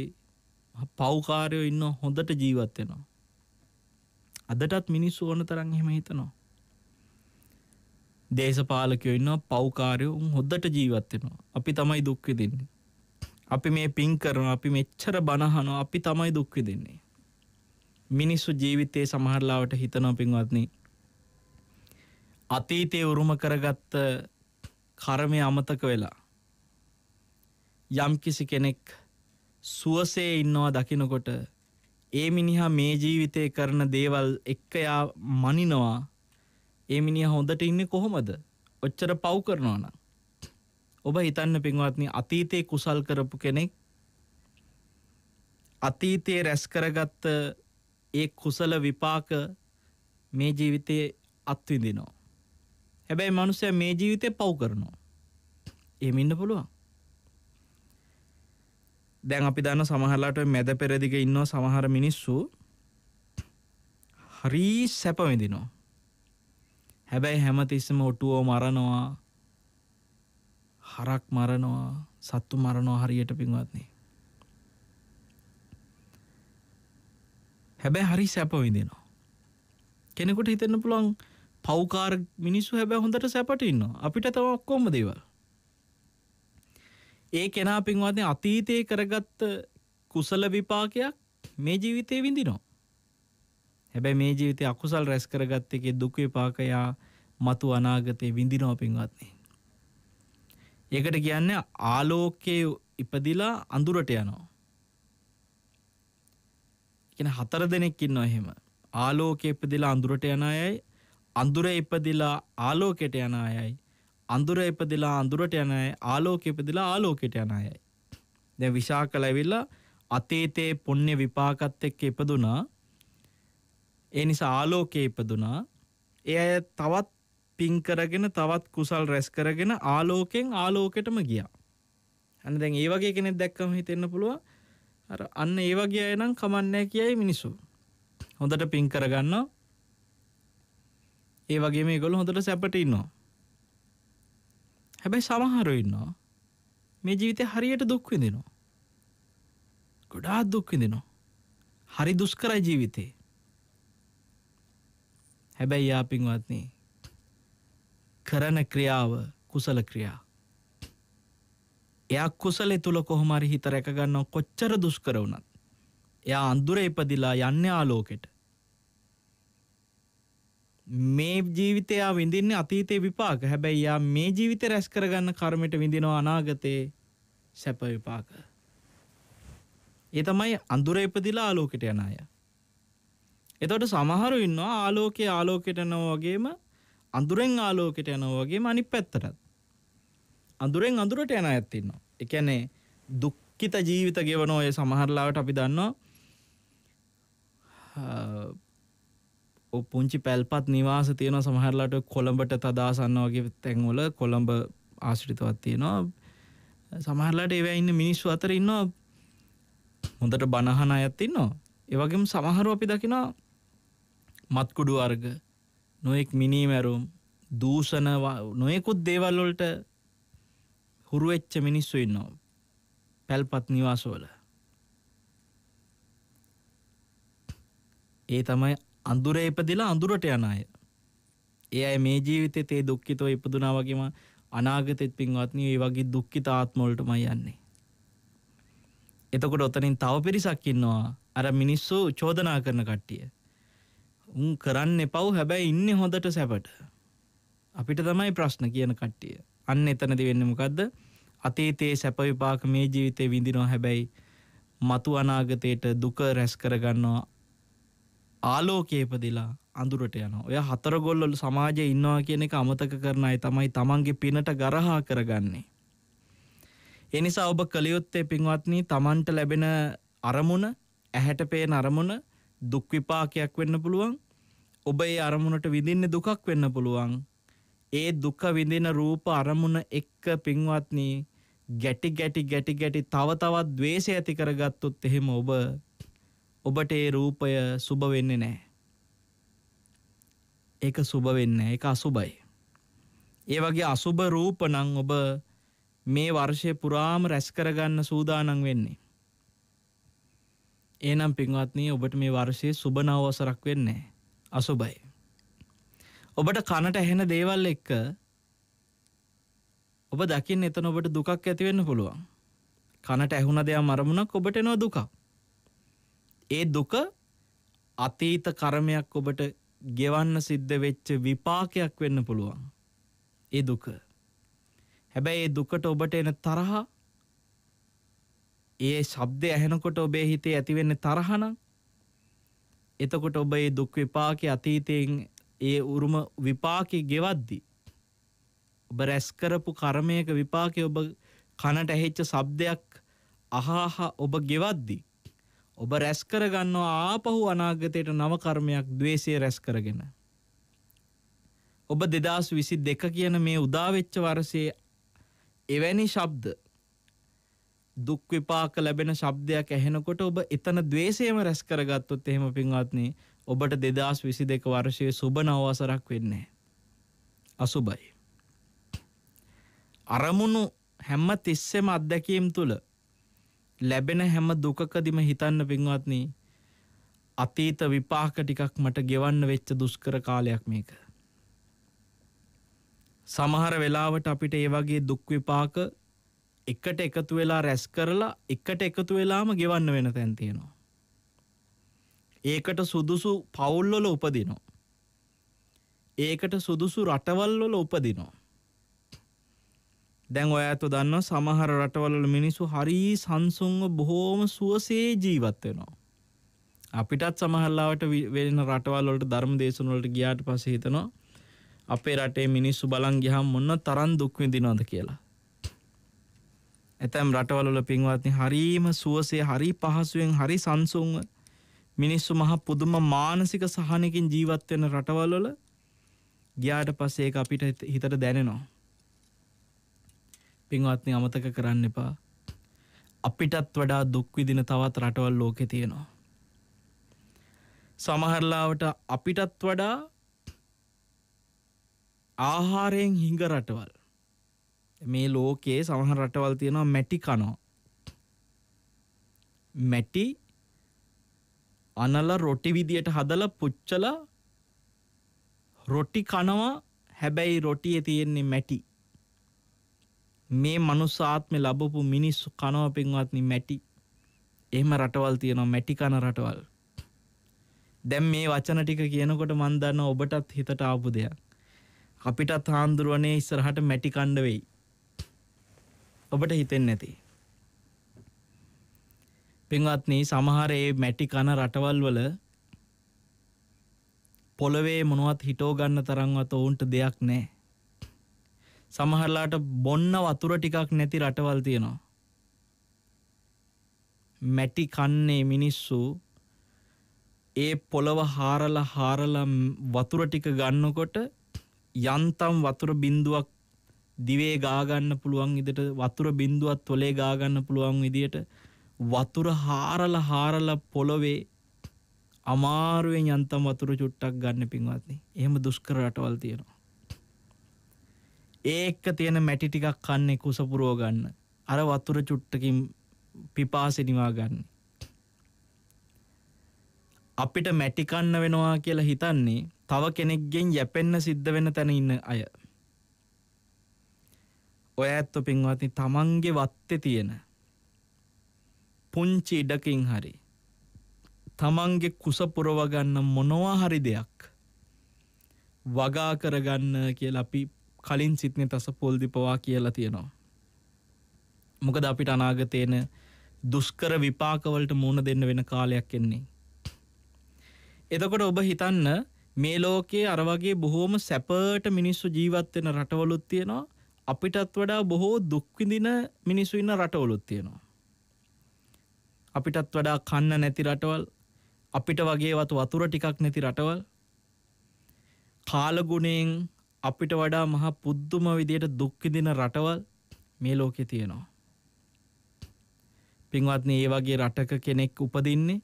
පව්කාරයෝ ඉන්න හොඳට ජීවත්වෙනවා. අදටත් මිනිස්සු ඕන තරන් හෙම හිතනවා. දේශපාලකයෝ ඉන්න පව්කාරයෝ හොද්දට ජීවත්වෙනවා. අපි තමයි දුක්වි දෙන්නේ. අපි මේ පින් කරන අපි මෙච්චර බණහනෝ අපි තමයි දුක්වි දෙන්නේ. මිනිස්සු ජීවිතයේ සමහරලාවට හිතන පින්වත්න්නේ අතීතය උරුම කරගත්ත කරමය අමතක වෙලා යම් කිසි කෙනෙක් සුවසේ ඉන්නවා දකිනකොට ඒ මිනිහා මේ ජීවිතය කරන දේවල් එක්කයා මනිනවා ඒ මිනිහ හොඳට ඉන්න කොහොමද ඔච්චර පව් කරනවාන ඔබ හිතන්න පින්වත්නි අතීතයේ කුසල් කරපු කෙනෙක් අතීතයේ රැස් කරගත්ත ඒ කුසල විපාක මේ ජීවිතයේ අත්විදිනවා හැබැයි මනුස්සය මේ ජීවිතය පව් කරනවා එමින්න පුළුවන් දැන් අපි දන්න සමහරලාට මැද පෙරදිග ඉන්නෝ සමහර මිනිස්සු හරී සැපවිදිනෝ හැබැයි හැමතිස්සම ඔටුවෝ මරනවා හරක් මරනවා සත්තු මරණෝ හරියට පින්වත්න්නේ හැබැ හරි සැප විදිනවා කෙනෙකුට හිතන්න පුළුවන් පෞකාර මිනිස්සු හැබැ හොඳට සැපට ඉන්න අපිට තව ඔක්කොම දේවල් ඒ කෙනා පින්වත්නි අතීතයේ කරගත්ත කුසල විපාකයක් මේ ජීවිතේ විඳිනවා. හැබැයි මේ ජීවිතේ අකුසල් රැස් කරගත්ත එකේ දුක් විපාකයා මතු අනාගතේ විඳිනවා පින්වත්නි. ඒකට කියන්නේ ආලෝකයේ ඉපදිලා අඳුරට යනවා. කියන හතර දෙනෙක් ඉන්නවා එහෙම. ආලෝකයේ ඉපදිලා අඳුරට යන අයයි අඳුරේ ඉපදිලා ආලෝකයට යන අයයි අඳුර ඉපදිලා අඳුරට යන අය ආලෝකය ඉපදිලා ආලෝකයට යන අයයි. දැන් විශාකල ඇවිල්ලා අතීතයේ පුණ්‍ය විපාකත් එක්ක ඉපදුනා. ඒ නිසා ආලෝකයේ ඉපදුනා. ඒ අය තවත් පින් කරගෙන තවත් කුසල් රැස් කරගෙන ආලෝකෙන් ආලෝකයටම ගියා. අන්න දැන් ඒ වගේ කෙනෙක් දැක්කම හිතෙන්න පුළුවන් අර අන්න ඒ වගේ අය නම් කමන්නේ කියයි මිනිස්සු. හොඳට පින් කරගන්නවා. ඒ වගේ මේගොල්ලෝ හොඳට සැපට ඉන්නවා. හැබැයි සමහරු ඉන්නවා මේ ජීවිතය හරියට දුක් විඳිනවා. ගොඩාක් දුක් විඳිනවා. හරි දුෂ්කරයි ජීවිතේ. හැබැයි යා පින්වත්නි කරන ක්‍රියාව කුසල ක්‍රියා. එයා කුසලේ තුල කොහොම හරි හිත රැක ගන්නව කොච්චර දුෂ්කර වුණත්. එයා අඳුරේ ඉපදිලා යන්නේ ආලෝකෙට. මේ ජීවිතයා විඳින්නේ අතීතේ විපාක. හැබැයි යා මේ ජීවිතේ රැස් කරගන්න කර්මයට විඳිනවා අනාගතේ සැප විපාක. ඒ තමයි අඳුරේ ඉපදිලා ආලෝකයට යන අය. එතකොට සමහරු ඉන්නවා ආලෝකයේ ආලෝකයට යනවා වගේම අඳුරෙන් ආලෝකයට යනවා වගේම අනිත් පැත්තටත්. අඳුරෙන් අඳුරට යන අයත් ඉන්නවා. ඒ කියන්නේ දුක්ඛිත ජීවිත ගෙවන ඔය සමහරලාවට අපි දන්නවා පුංචි පැල්පත් නිවාස තියෙන සමහරලාට කොළඹට තදාසන්න වගේ තැන්වල කොළඹ ආශ්‍රිතවත් තියෙනවා සමහරලාට ඒව ඉන්න මිනිස්සු අතර ඉන්නවා හොඳට බණහන අයත් ඉන්නවා ඒවගේම සමහරු අපි දකිනවා මත්කුඩු අර්ග නොයෙක් මිනීමැරුම් දූෂණ නොයෙකුත් දේවල්වලට හුරුවෙච්ච මිනිස්සු ඉන්නවා පැල්පත් නිවාසවල ඒ තමයි අඳුරේ ඉපදිලා අඳුරට යන අය. ඒ අය මේ ජීවිතේ තේ දුක්ඛිතව ඉපදුනා වගේම අනාගතෙත් පින්වත්නි ඒ වගේ දුක්ඛිත ආත්ම වලටමයි යන්නේ. එතකොට ඔතනින් තව පිරිසක් ඉන්නවා අර මිනිස්සු චෝදනා කරන කට්ටිය. උන් කරන්න එපව් හැබැයි ඉන්නේ හොඳට සැපට. අපිට තමයි ප්‍රශ්න කියන කට්ටිය. අන්න එතනදී වෙන්නේ මොකද්ද? අතීතයේ සැප විපාක මේ ජීවිතේ විඳිනවා හැබැයි මතු අනාගතයට දුක රැස් කරගන්නවා ආලෝකේපදිලා අඳුරට යන ඔය හතරගොල්ලොල් සමාජය ඉන්නවා කියන එක අමතක කරන අයි තමයි තමන්ගේ පිනට ගරහා කරගන්නේ. එනිසා ඔබ කළයුත්තේ පින්වත්නී තමන්ට ලැබෙන අරමුණ ඇහැට පේන අරමුණ දුක්විපාකයක් වෙන්න පුළුවන් ඔබ ඒ අරමුණට විඳින්න දුකක් වෙන්න පුළුවන් ඒ දුක විඳින රූප අරමුණ එක්ක පින්වත්නී ගැටි ගැටි ගැටි ගැටි තව තවත් දවේශය ඇති කරගත්තුත් එහෙම ඔබ ඔබට ඒ රූපය සුබ වෙන්නේ නෑ. ඒක සුබ වෙන්න එක අසුබයි. ඒ වගේ අසුබ රූපනං ඔබ මේ වර්ෂය පුරාම රැස් කරගන්න සූදානං වෙන්නේ. ඒනම් පින්වත්නී ඔබට මේ වර්ෂයේ සුබනවසරක් වෙන්නේ අසුබයි. ඔබට කනට ඇහෙන දේවල් එක්ක ඔබ දකිින් එතන ඔබට දුකක් ඇතිවෙන්න පුළුවන්. කනට ඇහුණ දෙයක් මරමුණක් ඔබට නො දුකක්. ඒ දුක අතීත කරමයක් ඔබට ගෙවන්න සිද්ධ වෙච්ච විපාකයක් වෙන්න පුළුවන්. ඒ දුක. හැබැයි ඒ දුකට ඔබට එන තරහා ඒ ශබ්දය ඇහෙනකොට ඔබේ හිතේ ඇතිවෙන්න තරහනම් එතකොට ඔබ ඒ දුක් විපාකය අතීතයෙන් ඒ උරුම විපාකය ගෙවද්දි. ඔබ රැස්කරපු කරමයක විපාකය ඔබ කනට ඇහෙච්ච සබ්දයක් අහාහා ඔබ ගෙවද්දිී. ඔබ රැස් කරගන්නවා ආපහු අනාගතයට නව කර්මයක් ද්වේෂය රැස් කරගෙන. ඔබ 2022 කියන මේ උදාවෙච්ච වර්ෂයේ එවැනි ශබ්ද දුක් විපාක ලැබෙන ශබ්දයක් ඇහෙනකොට ඔබ එතන ද්වේෂයම රැස් කරගත්තොත් එහෙම පින්වත්නි ඔබට 2022 වර්ෂයේ සුබ නවවසරක් වෙන්නේ අසුබයි. අරමුණු හැම තිස්සෙම අත්දැකීම් තුළ ලැබෙන හැම දුකකදිම හිතන්න පින්වත්නී අතීත විපාක ටිකක් මට ගෙවන්න වෙච්ච දුස්කර කාලයක් මේක. සමහර වෙලාවට අපිට ඒ වගේ දුක්විපාක එකට එකතු වෙලා රැස් කරලා එකට එකතු වෙලාම ගෙවන්න වෙන තැන් තියෙනවා. ඒකට සුදුසු පවුල්වල උපදිනෝ. ඒකට සුදුසු රටවල්වල උපදිනෝ. දැන් ඔය ඇතු දන්න සමහර රටවලල මිනිසු හරී සංසුන්ව බොහෝම සුවසේ ජීවත් වෙනවා. අපිටත් සමහල්ලාවට වෙන රටවල්ලට ධර්ම දේශනවලට ගියාට පස හිතනවා අපේ රටේ මිනිස්සු බලන් ගිහම් මොන්න තරන් දුක්විදිනොද කියලා. ඇතැම් රටවලල පින්වත්නි හරීම සුවසේ හරි පහසුවෙන් හරි සංසුන්ව මිනිස්සු මහ පුදුම මානසික සහනකින් ජීවත්වෙන රටවල්ලොල ගියාට පස්සේ අපිට හිතට දැනෙනවා. පින්වත්නි අමතක කරන්න එපා. අපිටත් වඩා දුක් විඳින තවත් රටවල් ලෝකේ තියෙනවා. සමහරලාවට අපිටත් වඩා ආහාරයෙන් හිඟ රටවල් මේ ලෝකයේ සමහර රටවල් තියෙනවා මැටි කනෝ මැටි අනල රොටි විදියට හදල පුච්චල රොටි කනවා හැබැයි රොටිය තියෙන්නේ මැටි මේ මනුසාත්මය ලබපු මිනිස්සු කනව පෙන්වත්නි මැටි එහෙම රටවල් තියෙනවා මැටි කන රටවල් දැම් මේ වචන ටික කියනකොට මන්දන්න ඔබටත් හිතට ආපු දෙයක් අපිටත් හාන්දුරුවනේ ඉස්සරහට මැටි කණ්ඩ වෙයි ඔබට හිතෙන් නැති පින්වත්න සමහර ඒ මැටි කන රටවල් වල පොළොවේ මොනුවත් හිටෝගන්න තරන්වත් ඔවුන්ට දෙයක් නෑ සමහරලාට බොන්න වතුර ටිකක් නැති රටවල් තියෙනවා. මැටි කන්නේ මිනිස්සු ඒ පොළව හාරල හාරල වතුර ටික ගන්නකොට යන්තම් වතුර බින්දුවක් දිවේ ගාගන්න පුළුවන් ඉදිට වතුර බින්දුවත් තොලේ ගාගන්න පුළුවන් විදියට වතුර හාරල හාරල පොළොවේ අමාරුවෙන් යන්තම් වතුර චුට්ටක් ගන්න පින්වත්න්නේ එහෙම දුෂ්කර රටවල් තියෙනවා ඒක තියෙන මැටි ටිකක් කන්නේ කුසපුරෝ ගන්න. අර වතුර චුට්ටකින් පිපාසිනිවා ගන්න. අපිට මැටි කන්න වෙනවා කියලා හිතන්නේ තව කෙනෙක්ගෙන් යැපෙන්න සිද්ධ වෙන තැන ඉන්න අය. ඔය ඇත්ත පින්වත්නි තමන්ගේ වත්තේ තියෙන පුංචි ඉඩකින් හරි තමන්ගේ කුස පුරව ගන්න මොනවා හරි දෙයක් වගා කරගන්න කියලා අපි කලින් සිත්නෙ තස පොල්දිපවා කියලා තියෙනවා. මොකද අපිට අනාගතයන දුෂ්කර විපාකවලට මුණ දෙන්න වෙන කාලයක් එන්නේ. එතකොට ඔබ හිතන්න මේ ලෝකයේ අරවගේ බොහෝම සැපට මිනිස්සු ජීවත්වෙන රටවලුත් තියෙනවා අපිටත් වඩා බොහෝ දුක්විදින මිනිස්සු ඉන්න රටවලුත් තියෙනවා. අපිටත් වඩා කන්න නැති රටවල් අපිට වගේ වතු වතුර ටිකක් නැති රටවල් කාලගුණෙන් අපිට වඩා මහා පුද්දුම විදියට දුක්විදින රටවල් මේ ලෝකෙ තියෙනවා. පින්වත්න ඒ වගේ රටක කෙනෙක් උපදින්නේ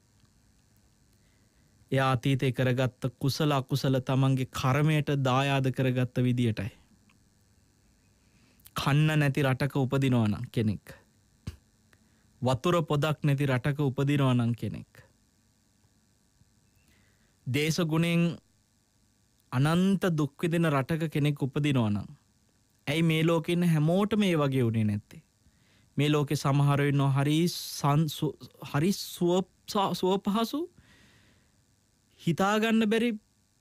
එය අතීතය කරගත්ත කුසල අකුසල තමන්ගේ කරමයට දායාද කරගත්ත විදියටයි. කන්න නැති රටක උපදිනවනම් කෙනෙක්. වතුර පොදක් නැති රටක උපදිනවනං කෙනෙක්. දේශගුණෙන් අනන්ත දුක්විදින රටක කෙනෙක් උපදිනවනම්. ඇයි මේ ලෝකෙන්න හැමෝට මේ වගේ උනේ නැත්තේ. මේ ලෝකෙ සමහරවෙන්න හරි හරි සුව පහසු හිතාගන්න බැරි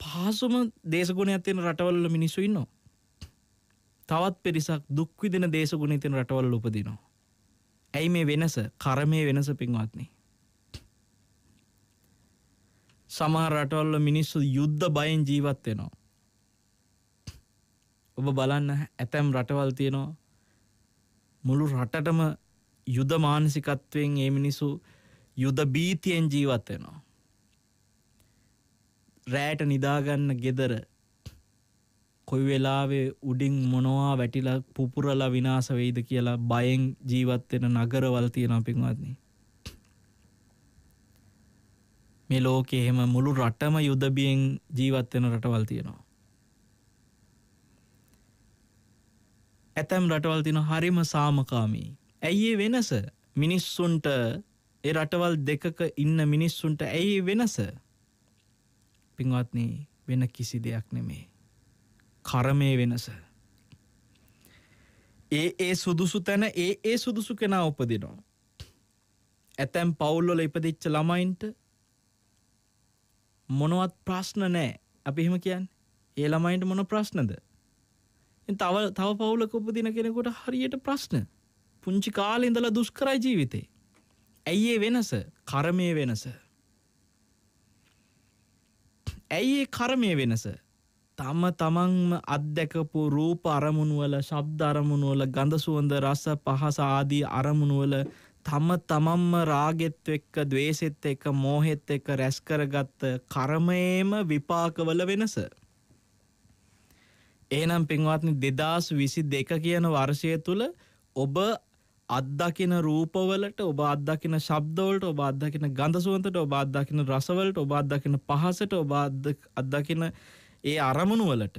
පහසුම දේශගුණයක් තියෙන රටවල්ල මිනිස්සු ඉන්නවා. තවත් පිරිසක් දුක්විදින දේශගුණ තින රටවල් උපදිනවා. ඇයි මේ වෙනස කරමය වෙනස පින්වත්න්නේ. සමහර රටවල්ල මිනිස්සු යුද්ධ බයෙන් ජීවත් වෙනවා. ඔබ බලන්න ඇතැම් රටවල් තියෙනවා මුළු රටටම යුද මානසිකත්වයෙන් ඒ මිනිසු යුද බීතියෙන් ජීවත් වෙනවා. රෑට නිදාගන්න ගෙදර කොයි වෙලාවේ උඩින් මොනවා වැටිලා පුපුරලා විනාස වෙයිද කියලා බයෙන් ජීවත්වෙන නගරවල් තියෙන පින්වත්න්නේ මේ ලෝකේ එහෙම මුළු රටම යුදබියෙන් ජීවත් වෙන රටවල් තියෙනවා. ඇතැම් රටවල් තින හරිම සාමකාමී. ඇයි ඒ වෙනස මිනිස්සුන්ට ඒ රටවල් දෙකක ඉන්න මිනිස්සුන්ට ඇයි වෙනස පින්වත්න වෙන කිසි දෙයක් නෙමේ. කරමය වෙනස. ඒ ඒ සුදුසු තැන ඒ ඒ සුදුසු කෙනා උපදිනවා. ඇතැම් පවුල්ලොල ඉපදිච්ච ළමයින්ට මොනවත් ප්‍රශ්න නෑ අපි එහෙම කියන්න ඒ ළමයින්ට මොන ප්‍රශ්නද තව තව පවුලක උපදින කෙනෙකුට හරියට ප්‍රශ්න පුංචි කාලේ ඉඳලා දුෂ්කරයි ජීවිතේ ඇයි ඒ වෙනස කර්මයේ වෙනස ඇයි ඒ කර්මයේ වෙනස තම තමන්ම අත්දැකපු රූප අරමුණුවල ශබ්ද අරමුණුවල ගඳ සුවඳ රස පහස ආදී අරමුණුවල තම තමන්ම රාගෙත් එක්ක දවේශෙත් එක්ක මෝහෙත් එක්ක රැස්කරගත්ත කරමයේම විපාකවල වෙනස. ඒනම් පින්වත්නි දෙදස් විසි දෙක කියන වර්ෂය තුළ ඔබ අත්දකින රූපවලට ඔබ අත්දකින ශබ්දවලට ඔබ අත්දකින ගඳසුවන්තට ඔබ අත්දකින රසවලට ඔබ අත්දකින පහසට ඔබ අත්දකින ඒ අරමුණුවලට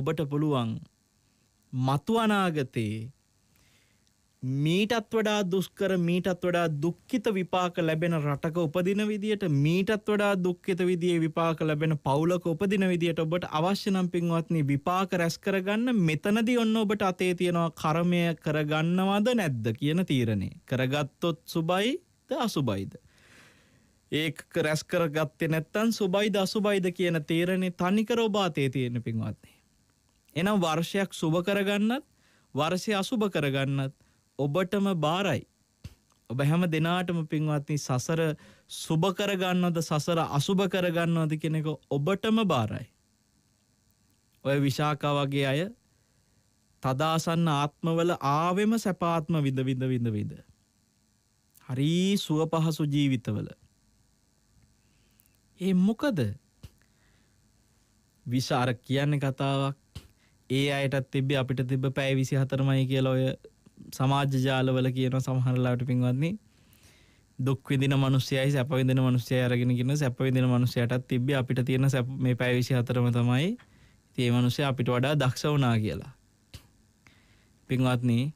ඔබට පුළුවන් මතු අනාගතයේ මීටත් වඩා දුෂ්කර මීටත් වඩා දුක්ඛිත විපාක ලැබෙන රටක උපදින විදියට මීටත් වඩා දුක්ඛිත විදියේ විපාක ලැබෙන පවුලක උපදින විදියට ඔබට අවශ්‍ය නම් පින්වත්නි විපාක රැස් කරගන්න මෙතනදී ඔන්න ඔබට අතේ තියෙනවා කර්මය කරගන්නවද නැද්ද කියන තීරණය. කරගත්තොත් සුබයිද අසුබයිද? ඒක රැස් කරගත්තේ නැත්නම් සුබයිද අසුබයිද කියන තීරණේ තනිකර ඔබ අතේ තියෙන පින්වත්නි. එහෙනම් වර්ෂයක් සුබ කරගන්නත් වර්ෂය අසුබ කරගන්නත් ඔබටම බාරයි. ඔබ හැම දෙනාටම පින්වත්නි සසර සුබ කරගන්නවද සසර අසුබ කරගන්නවද කියන එක ඔබටම බාරයි. ඔය විශාකා වගේ අය තදාසන්න ආත්මවල ආවෙම සැපාත්ම විඳ විඳ විඳ විඳ. හරි සුව පහසු ජීවිතවල. ඒ මොකද? විශාර කියන්නේ කතාවක්. ඒ අයටත් තිබ්බේ අපිට තිබ්බ පැය 24මයි කියලා ඔය සමාජ්‍ය ජාලවල කියන සමහරලාට පින්වත්න්නේ දුක්විදින මනුස්්‍යයයි සැපවිදින මනුස්්‍යය අරගෙනගෙන සැපවිදින මනුස්්‍යයටත් තිබ අපිට තියෙන සැප මේ පැවිසි අතරම තමයි තිය මනුසය අපිට වඩා දක්ෂ වනා කියලා පින්වත්න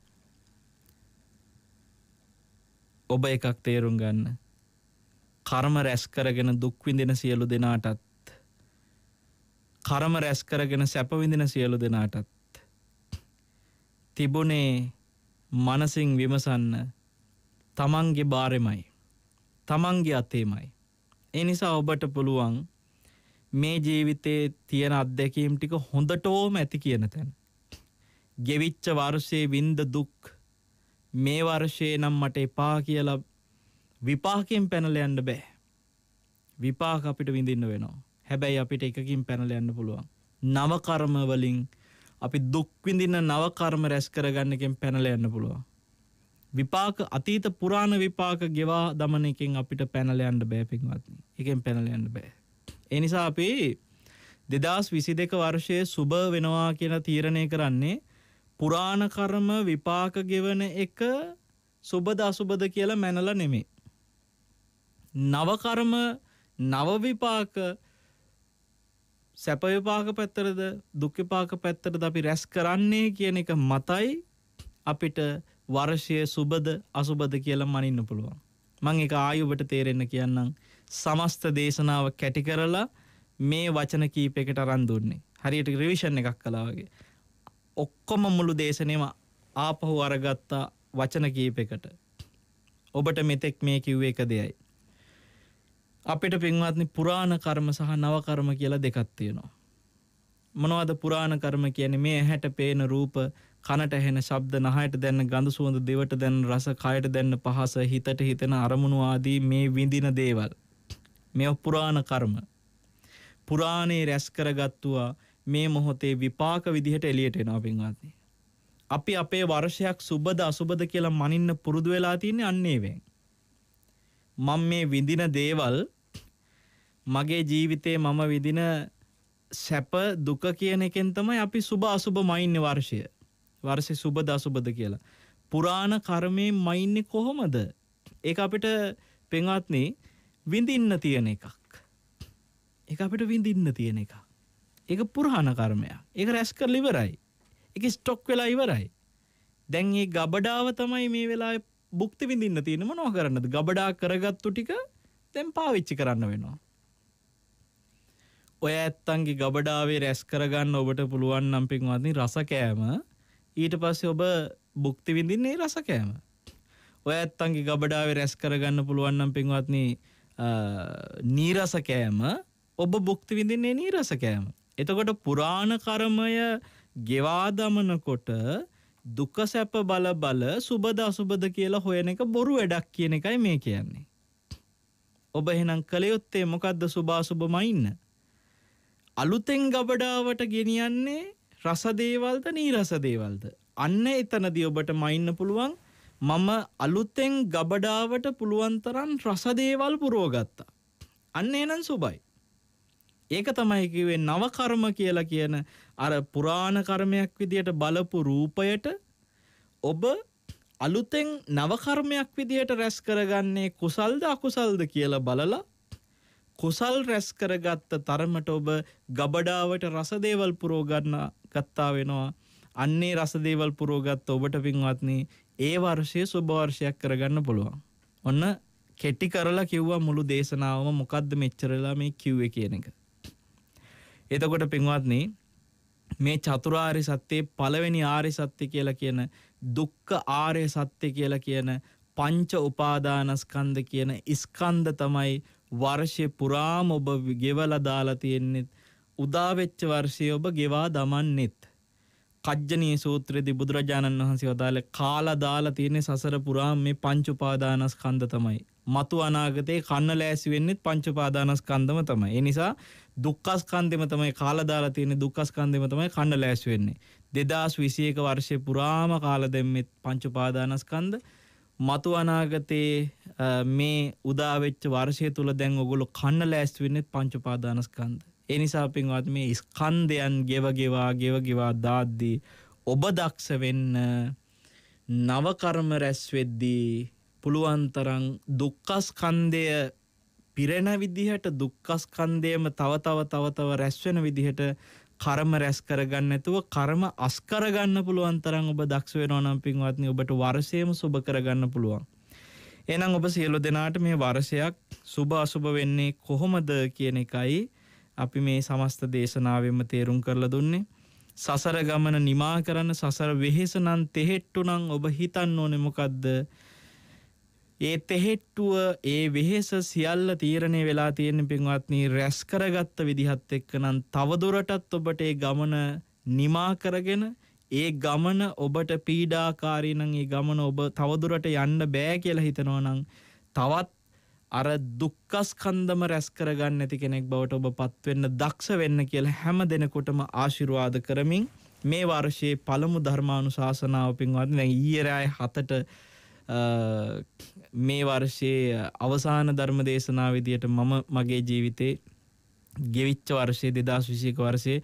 ඔබ එකක් තේරුම් ගන්න කර්ම රැස් කරගෙන දුක්විඳෙන සියලු දෙනාටත් කරම රැස් කරගෙන සැපවිඳෙන සියලු දෙනාටත් තිබුණේ මනසින් විමසන්න තමන්ගේ බාරෙමයි තමන්ගේ අතේමයි එනිසා ඔබට පුළුවන් මේ ජීවිතයේ තියෙන අත්දැකීම් ටික හොඳටෝම ඇති කියන තැන ගෙවිච්ච වර්ෂයේ වින්ද දුක් මේ වර්ෂයේ නම් මට එපා කියලා විපාකෙන් පැනල යන්න බෑ විපාක අපිට විඳින්න වෙනවා හැබැයි අපිට එකකින් පැනල යන්න පුළුවන් නවකර්මවලින් අපි දුක්විඳින්න නවකර්ම රැස් කරගන්නකින් පැනල යන්න පුළුවන්. විපාක අතීත පුරාණ විපාක ගෙවා දමනකින් අපිට පැනලයන්ට බෑපින්වත්න එකෙන් පැනලයන්න බෑ. එනිසා අපි දෙදස් විසි දෙක වර්ෂය සුභ වෙනවා කියලා තීරණය කරන්නේ පුරාණකර්ම විපාක ගෙවන එක සුබද අසුබද කියලා මැනල නෙමේ. නවකර්ම නවවිපාක සැපවිපාක පැත්තරද දුක්කපාක පැත්තටද අපි රැස් කරන්නේ කියන එක මතයි අපිට වර්ෂය සුබද අසුබද කියලා මනින්න පුළුවන්. මං එක ආයුබට තේරෙන්න කියන්නම් සමස්ත දේශනාව කැටි කරලා මේ වචන කීප එකට අරන් දුන්නේ. හරියට රිවිෂන් එකක් කලාවගේ. ඔක්කොම මුළු දේශනයම ආපහු අරගත්තා වචන කීප එකට. ඔබට මෙතෙක් මේ කිව්ව එක දෙයයි. අපිට පින්වත්නි පුරාණ කර්ම සහ නවකර්ම කියලා දෙකක් තියෙනවා. මොනවද පුරාණ කර්ම කියන්නේ මේ ඇහැට පේන රූප, කනට ඇහෙන ශබ්ද, නහයට දැනෙන ගඳ සුවඳ, දිවට දැනෙන රස, කයට දැනෙන පහස, හිතට හිතෙන අරමුණු ආදී මේ විඳින දේවල්. මේ පුරාණ කර්ම. පුරාණේ රැස් කරගත්තුවා මේ මොහොතේ විපාක විදිහට එළියට එනවා පින්වත්නි. අපි අපේ වර්ෂයක් සුබද අසුබද කියලා මනින්න පුරුදු වෙලා තින්නේ අන්නේවෙන්. මම මේ විඳින දේවල් මගේ ජීවිතේ මම විදින සැප දුක කියන එකෙන් තමයි අපි සුබ අසුබ මයින්‍ය වර්ෂය වර්ෂය සුබ දසුබද කියලා. පුරාණ කර්මය මයින්‍ය කොහොමද. ඒ අපිට පෙන්වත්නේ විඳින්න තියෙන එකක්. එක අපිට විඳින්න තියෙන එක. ඒක පුරහණ කර්මයක් ඒක රැස්කර ලිවරයි. එක ස්ටොක් වෙලා ඉවරයි. දැන් ඒ ගබඩාව තමයි මේ වෙලා බුක්ති විඳින්න තියෙනම නොකරන්නද ගබඩා කරගත්තු ටික තැම් පාවිච්චි කරන්න වෙනවා. ඔය ඇත්තන්ගේ ගබඩාවේ රැස් කරගන්න ඔබට පුළුවන් නම් පින්වත්නි රසකෑම ඊට පස්සේ ඔබ භුක්ති විඳින්නේ රසකෑම. ඔය ඇත්තන්ගේ ගබඩාවේ රැස් කරගන්න පුළුවන් නම් පින්වත්නි නීරසකෑම ඔබ භුක්ති විඳින්නේ නීරසකෑම. එතකොට පුරාණ කර්මය ගෙවා දමනකොට දුක සැප බල බල සුබද අසුබද කියලා හොයන එක බොරු වැඩක් කියන එකයි මේ කියන්නේ. ඔබ එහෙනම් කළ යුත්තේ මොකද්ද සුභාසුබමයින්න? අලුතෙන් ගබඩාවට ගෙනියන්නේ රසදේවල්ද නීරසදේවල්ද. අන්න එතනදී ඔබට මයින්න පුළුවන් මම අලුතෙන් ගබඩාවට පුළුවන්තරන් රසදේවල් පුරෝගත්තා. අන්න එනන් සුබයි. ඒක තමයි කිවේ නවකර්ම කියලා කියන අර පුරාණ කර්මයක් විදියට බලපු රූපයට ඔබ අලුතෙන් නවකර්මයක් විදියට රැස් කරගන්නේ කුසල්ද අකුසල්ද කියලා බලලා කුසල් රැස් කරගත්ත තරමට ඔබ ගබඩාවට රසදේවල් පුරෝගන්න ගත්තා වෙනවා. අන්නේ රසදේවල් පුරෝගත්ත ඔබට පින්වත්නි ඒ වර්ෂය සුභවර්ෂයක් කරගන්න පුළුවන්. ඔන්න කෙටි කරලා කිව්වා මුළු දේශනාවම මොකද්ද මෙච්චරලා මේ කිව්වේ කියන එක. එතකොට පින්වත්නි මේ චතුරාර්ය සත්‍යයේ පළවෙනි ආර්ය සත්‍ය කියලා කියන දුක්ඛ ආර්ය සත්‍ය කියලා කියන පංච උපාදානස්කන්ධ කියන ස්කන්ධ තමයි වර්ෂය පුරාම ඔබ ගෙවලා දාලා තියෙන්නෙත් උදාවෙච්ච වර්ෂය ඔබ ගෙවා දමන්නෙත් කජ්ජනී සූත්‍රයේදී බුදුරජාණන් වහන්සේ වදාළ කාලා දාලා තියෙන සසර පුරාම මේ පංච උපාදානස්කන්ධ තමයි. මතු අනාගතේ කන්න ලෑසි වෙන්නෙත් පංච උපාදානස්කන්ධම තමයි. ඒ නිසා දුක්ඛස්කන්ධෙම තමයි කාලා දාලා තියෙන දුක්ඛස්කන්ධෙම තමයි කන්න ලෑසි වෙන්නේ. 2021 වර්ෂේ පුරාම කාලා දෙම්මෙත් පංච උපාදානස්කන්ධ මතු අනාගතයේ මේ උදාවෙච්ච වර්ෂය තුළ දැන් ඔගොලු කන්න ලෑස්ති වෙන්නේ පංචපාදානස්කන්ධ. ඒ නිසා පින්වත් මේ ස්කන්ධයන් ගෙවගෙවා ගෙවගෙවා දාද්දී ඔබ දක්ෂ වෙන්න නව කර්ම රැස් වෙද්දී පුළුවන් තරම් දුක්ඛස්කන්ධය පිරෙන විදිහට දුක්ඛස්කන්ධයම තව තව තව තව රැස් වෙන විදිහට කර්ම රැස් කරගන්න නැතුව කර්ම අස්කරගන්න පුළුවන් තරම් ඔබ දක්ෂ වෙනවා නම් පින්වත්නි ඔබට වර්ෂයම සුබ කරගන්න පුළුවන්. එහෙනම් ඔබ සියලු දෙනාට මේ වර්ෂයක් සුබ අසුබ වෙන්නේ කොහොමද කියන එකයි අපි මේ සමස්ත දේශනාවෙම තේරුම් කරලා දුන්නේ. සසර ගමන නිමා කරන්න සසර වෙහෙස නම් තෙහෙට්ටු නම් ඔබ හිතන්න ඕනේ මොකද්ද? ඒ පෙහෙට්ටුව ඒ වෙහෙස සියල්ල තීරණය වෙලා තියෙන පින්වත්නී රැස් කරගත්ත විදිහත් එක්ක නම් තවදුරටත් ඔබට ඒ ගමන නිමා කරගෙන ඒ ගමන ඔබට පීඩාකාරී නම් ඒ ගමන ඔබ තවදුරට යන්න බෑ කියලා හිතනවා නම් තවත් අර දුක්ඛස්කන්ධම රැස් කරගන්න නැති කෙනෙක් බවට ඔබ පත් වෙන්න දක්ෂ වෙන්න කියලා හැම දිනකොටම ආශිර්වාද කරමින් මේ වර්ෂයේ පළමු ධර්මානුශාසනාව පින්වත්නි දැන් ඊයේ රාය 7ට මේ වර්ෂයේ අවසාන ධර්ම දේශනා විදියට මම මගේ ජීවිතේ ගෙවිච්ච වර්ෂයේ දෙදස් විසික වර්සයේ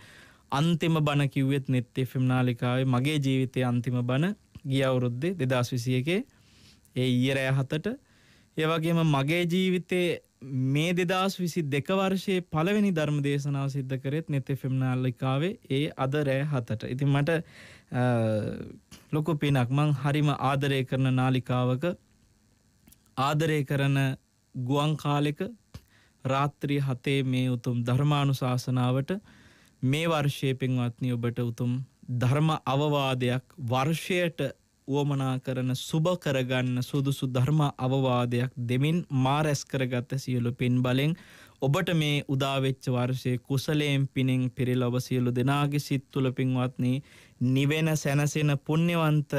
අන්තිම බණ කිව්වෙත් නෙත් එෆම් නාලිකාවේ මගේ ජීවිතය අන්තිම බණ ගිය අවුරුද්දේ දෙදස් විසිය එකේ ඒ ඊයරෑ හතට ඒවගේම මගේ ජීවිතේ මේ දෙදස් විසි දෙක වර්ෂයේ පළවෙනි ධර්ම දේශනාව සිද්ධ කරෙත් නෙත් එෆම් නාලිකාවේ ඒ අද රෑ හතට ඉතින් මට ලොකු පිනක් මං හරිම ආදරය කරන නාලිකාවක ආදරය කරන ගුවන් කාලෙක රාත්‍රී හතේ මේ උතුම් ධර්මාණු ශාසනාවට මේ වර්ෂය පෙන්වත්නි ඔබට උතුම් ධර්ම අවවාදයක් වර්ෂයට වුවමනා කරන සුබ කරගන්න සුදුසු ධර්ම අවවාදයක් දෙමින් මාරැස් කරගත්ත සියලු පින් බලෙන් ඔබට මේ උදාවෙච්ච වර්ෂයේ කුසලයෙන් පිනෙන් පිරිලව සියලු දෙනාගේ සිත් තුළ පින්වත්නී නිවෙන සැනසෙන පුණ්‍යවන්ත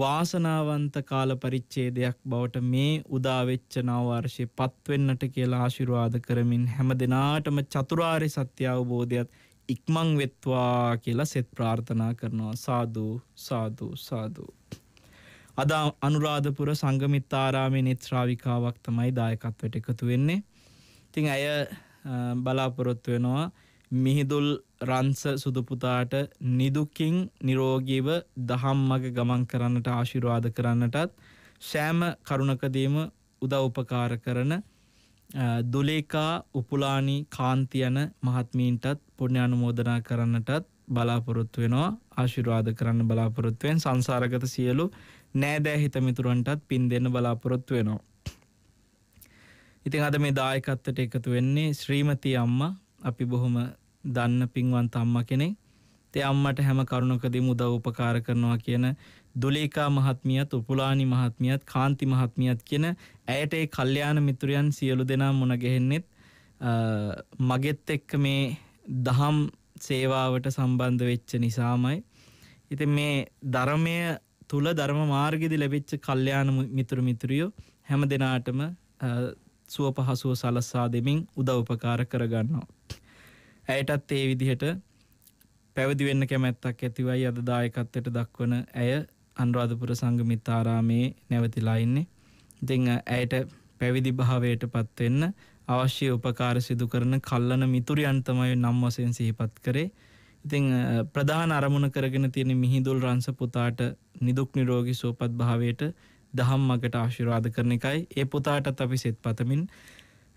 වාසනාවන්ත කාල පරිච්ඡේදයක් බවට මේ උදාවෙච්ච නව වර්ෂේ පත්වෙන්නට කියලා ආශිර්වාද කරමින් හැම දිනාටම චතුරාර්ය සත්‍ය අවබෝධයත් ඉක්මන් වෙත්වා කියලා සෙත් ප්‍රාර්ථනා කරනවා සාදු සාදු සාදු අද අනුරාධපුර සංගමිත්තාරාමේ නෙත්‍රාවිකාවක් තමයි දායකත්වයට එකතු වෙන්නේ. ඉතින් ඇය බලාපොරොත්තු වෙනවා මිහිදුල් රන්ස සුදුපුතාට නිදුකින් නිරෝගීව දහම් මග ගමන් කරන්නට ආශිර්වාද කරන්නටත් සෑම කරුණකදීම උදව් උපකාර කරන දුලේකා උපුලානි කාන්ති යන මහත්මීන්ටත් පුණ්‍ය අනුමෝදනා කරන්නටත් බලාපොරොත්තු වෙනවා ආශිර්වාද කරන්න බලාපොරොත්තු වෙන සංසාරගත සියලු නෑදෑ හිතමිතුරන්ටත් පින් දෙන්න බලාපොරොත්තු වෙනවා. ඉතින් අද මේ දායකත්වයට එකතු වෙන්නේ ශ්‍රීමති අම්මා අපි බොහොම දන්න පින්වන්ත අම්ම කෙනෙක්. තේ අම්මට හැම කරුණකදීම උදව් උපකාර කරනවා කියන දුලේකා මහත්මියත් උපුලානි මහත්මියත් කාන්ති මහත්මියත් කියන ඇයට ඒ කල්යාණ මිතුරයන් සියලු දෙනා මුණ ගැහෙන්නෙත් මගෙත් එක්ක මේ දහම් සේවාවට සම්බන්ධ වෙච්ච නිසාමයි. ඉතින් මේ ධර්මය තුල ධර්ම මාර්ගයේදී ලැබිච්ච කල්යාණ මිතුරු මිතුරියෝ හැම දිනාටම සුව පහසුව සලසා දෙමින් උදව් උපකාර කරගන්නවා. ඇයටත් ඒ විදිහට පැවදි වෙන්න කැමැත්තක් ඇතිවයි අද දායකත්වයට දක්වන ඇය අනුරාධපුර සංගමිතාරාමේ නැවතිලා ඉන්නේ. ඉතින් ඇයට පැවිදි භාවයට පත්වෙන්න අවශ්‍ය උපකාර සිදු කරන කල්ලන මිතුරියන් තමයි නම් වශයෙන් සිහිපත් කරේ. ඉතින් ප්‍රධාන අරමුණ කරගෙන තියෙන මිහිදුල් රංශ පුතාට නිදුක් නිරෝගී සුවපත් භාවයට දහම් මගට ආශිර්වාද කරන එකයි. ඒ පුතාටත් අපි සෙත් පතමින්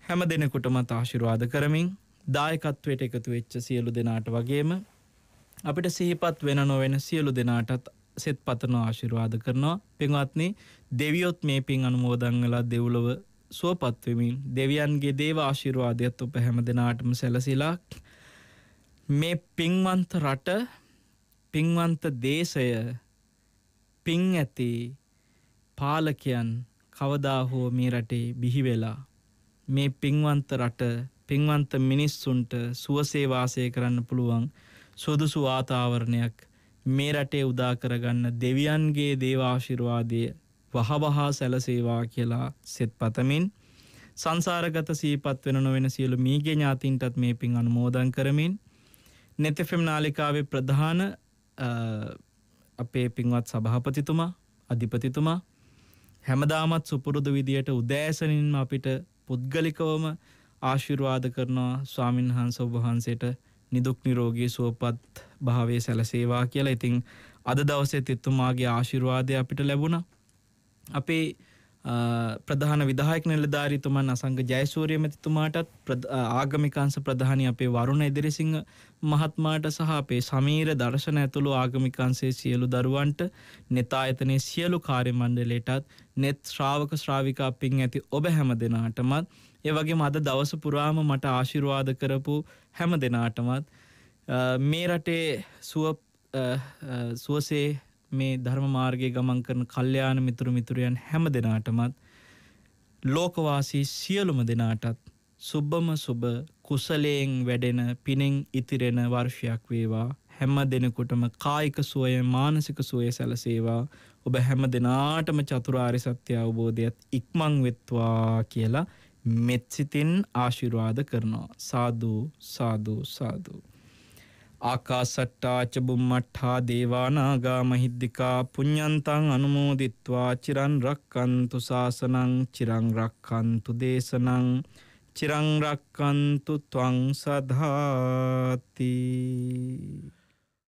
හැම දිනෙකටම ආශිර්වාද කරමින් දායකත්වයට එකතු වෙච්ච සියලු දෙනාට වගේම අපිට සහිපත් වෙන නොවෙන සියලු දෙනාටත් සෙත් පතන ආශිරවාද කරනවා පෙන්වත්න දෙවියොත් මේ පින් අනුමෝදංගලා දෙව්ලොව සුවපත්වමින් දෙවියන්ගේ දේව ආශිරවාදයත් උප හැම දෙනාටම සැලසිලා මේ පින්වන්ත රට පින්වන්ත දේශය පින් ඇති පාලකයන් කවදා හෝ මේ රටේ බිහිවෙලා මේ පින්වන්ත රට පින්වන්ත මිනිස්සුන්ට සුවසේ වාසය කරන්න පුළුවන් සුදුසු වාතාවරණයක් මේ රටේ උදා කරගන්න දෙවියන්ගේ දේවාශිර්වාදය වහවහා සැලසේවා කියලා සෙත් පතමින් සංසාරගත සීපත් වෙන නොවෙන සියලු මීගේ ඥාතින්ටත් මේ පින් අනුමෝදන් කරමින් නෙතෙෆෙම් නාලිකාවේ ප්‍රධාන අපේ පින්වත් සභහපතිතුමා අධිපතිතුමා හැමදාමත් සුපුරුදු විදියට උදෑසනින්ම අපිට පුද්ගලිකවම ආශිර්වාද කරනවා ස්වාමින් වහන්ස ඔබහන්සේට නිදුක් නිරෝගී සුවපත් භාවය සැලසේවා කියලා ඉතිං අද දවසෙත් එතුමාගේ ආශිර්වාදය අපිට ලැබුණ අපේ ප්‍රධාන විදායක නිලධාරීතුමන් අසංග ජයසූරිය මැතිතුමාටත් ආගමිකංශ ප්‍රධානි අපේ වරුණ ඉදිරිසිංහ මහත්මාට සහ අපේ සමීර දර්ශන ඇතුළු ආගමිකංශයේ සියලු දරුවන්ට නෙතා එතනේ සියලු කාර්ය මණ්ඩලයටත් net ශ්‍රාවක ශ්‍රාවිකා පින් ඇති ඔබ හැම දෙනාටමත් ඒ වගේම අද දවස පුරාම මට ආශිර්වාද කරපු හැම දෙනාටමත් මේ රටේ සුව සුවසේ මේ ධර්ම මාර්ගය ගමන් කරන කල්්‍යයාන මිතුරු මිතුරයන් හැම දෙනාටමත් ලෝකවාසී සියලුම දෙනාටත් සුබ්බම සුබ කුසලයෙන් වැඩෙන පිනෙන් ඉතිරෙන වර්ෂයක් වේවා හැම දෙනකොටම කායික සුවය මානසික සුවය සැලසේවා ඔබ හැම දෙනාටම චතුරාරි සත්‍ය අවබෝධයත් ඉක්මං වෙත්වා කියලා මෙත්සිතින් ආශිර්වාද කරනවා. සාදු සාදු සාදු. ආකාසට්ටාච බුම්මට්හා දේවානාගා මහිද්දිකා පුඤ්ඤන්තං අනුමෝදිත්වා චිරන් රක්කන්තු සාසනං චිරන් රක්කන්තු දේශනං චිරං රක්කන්තු ත්වං සදාති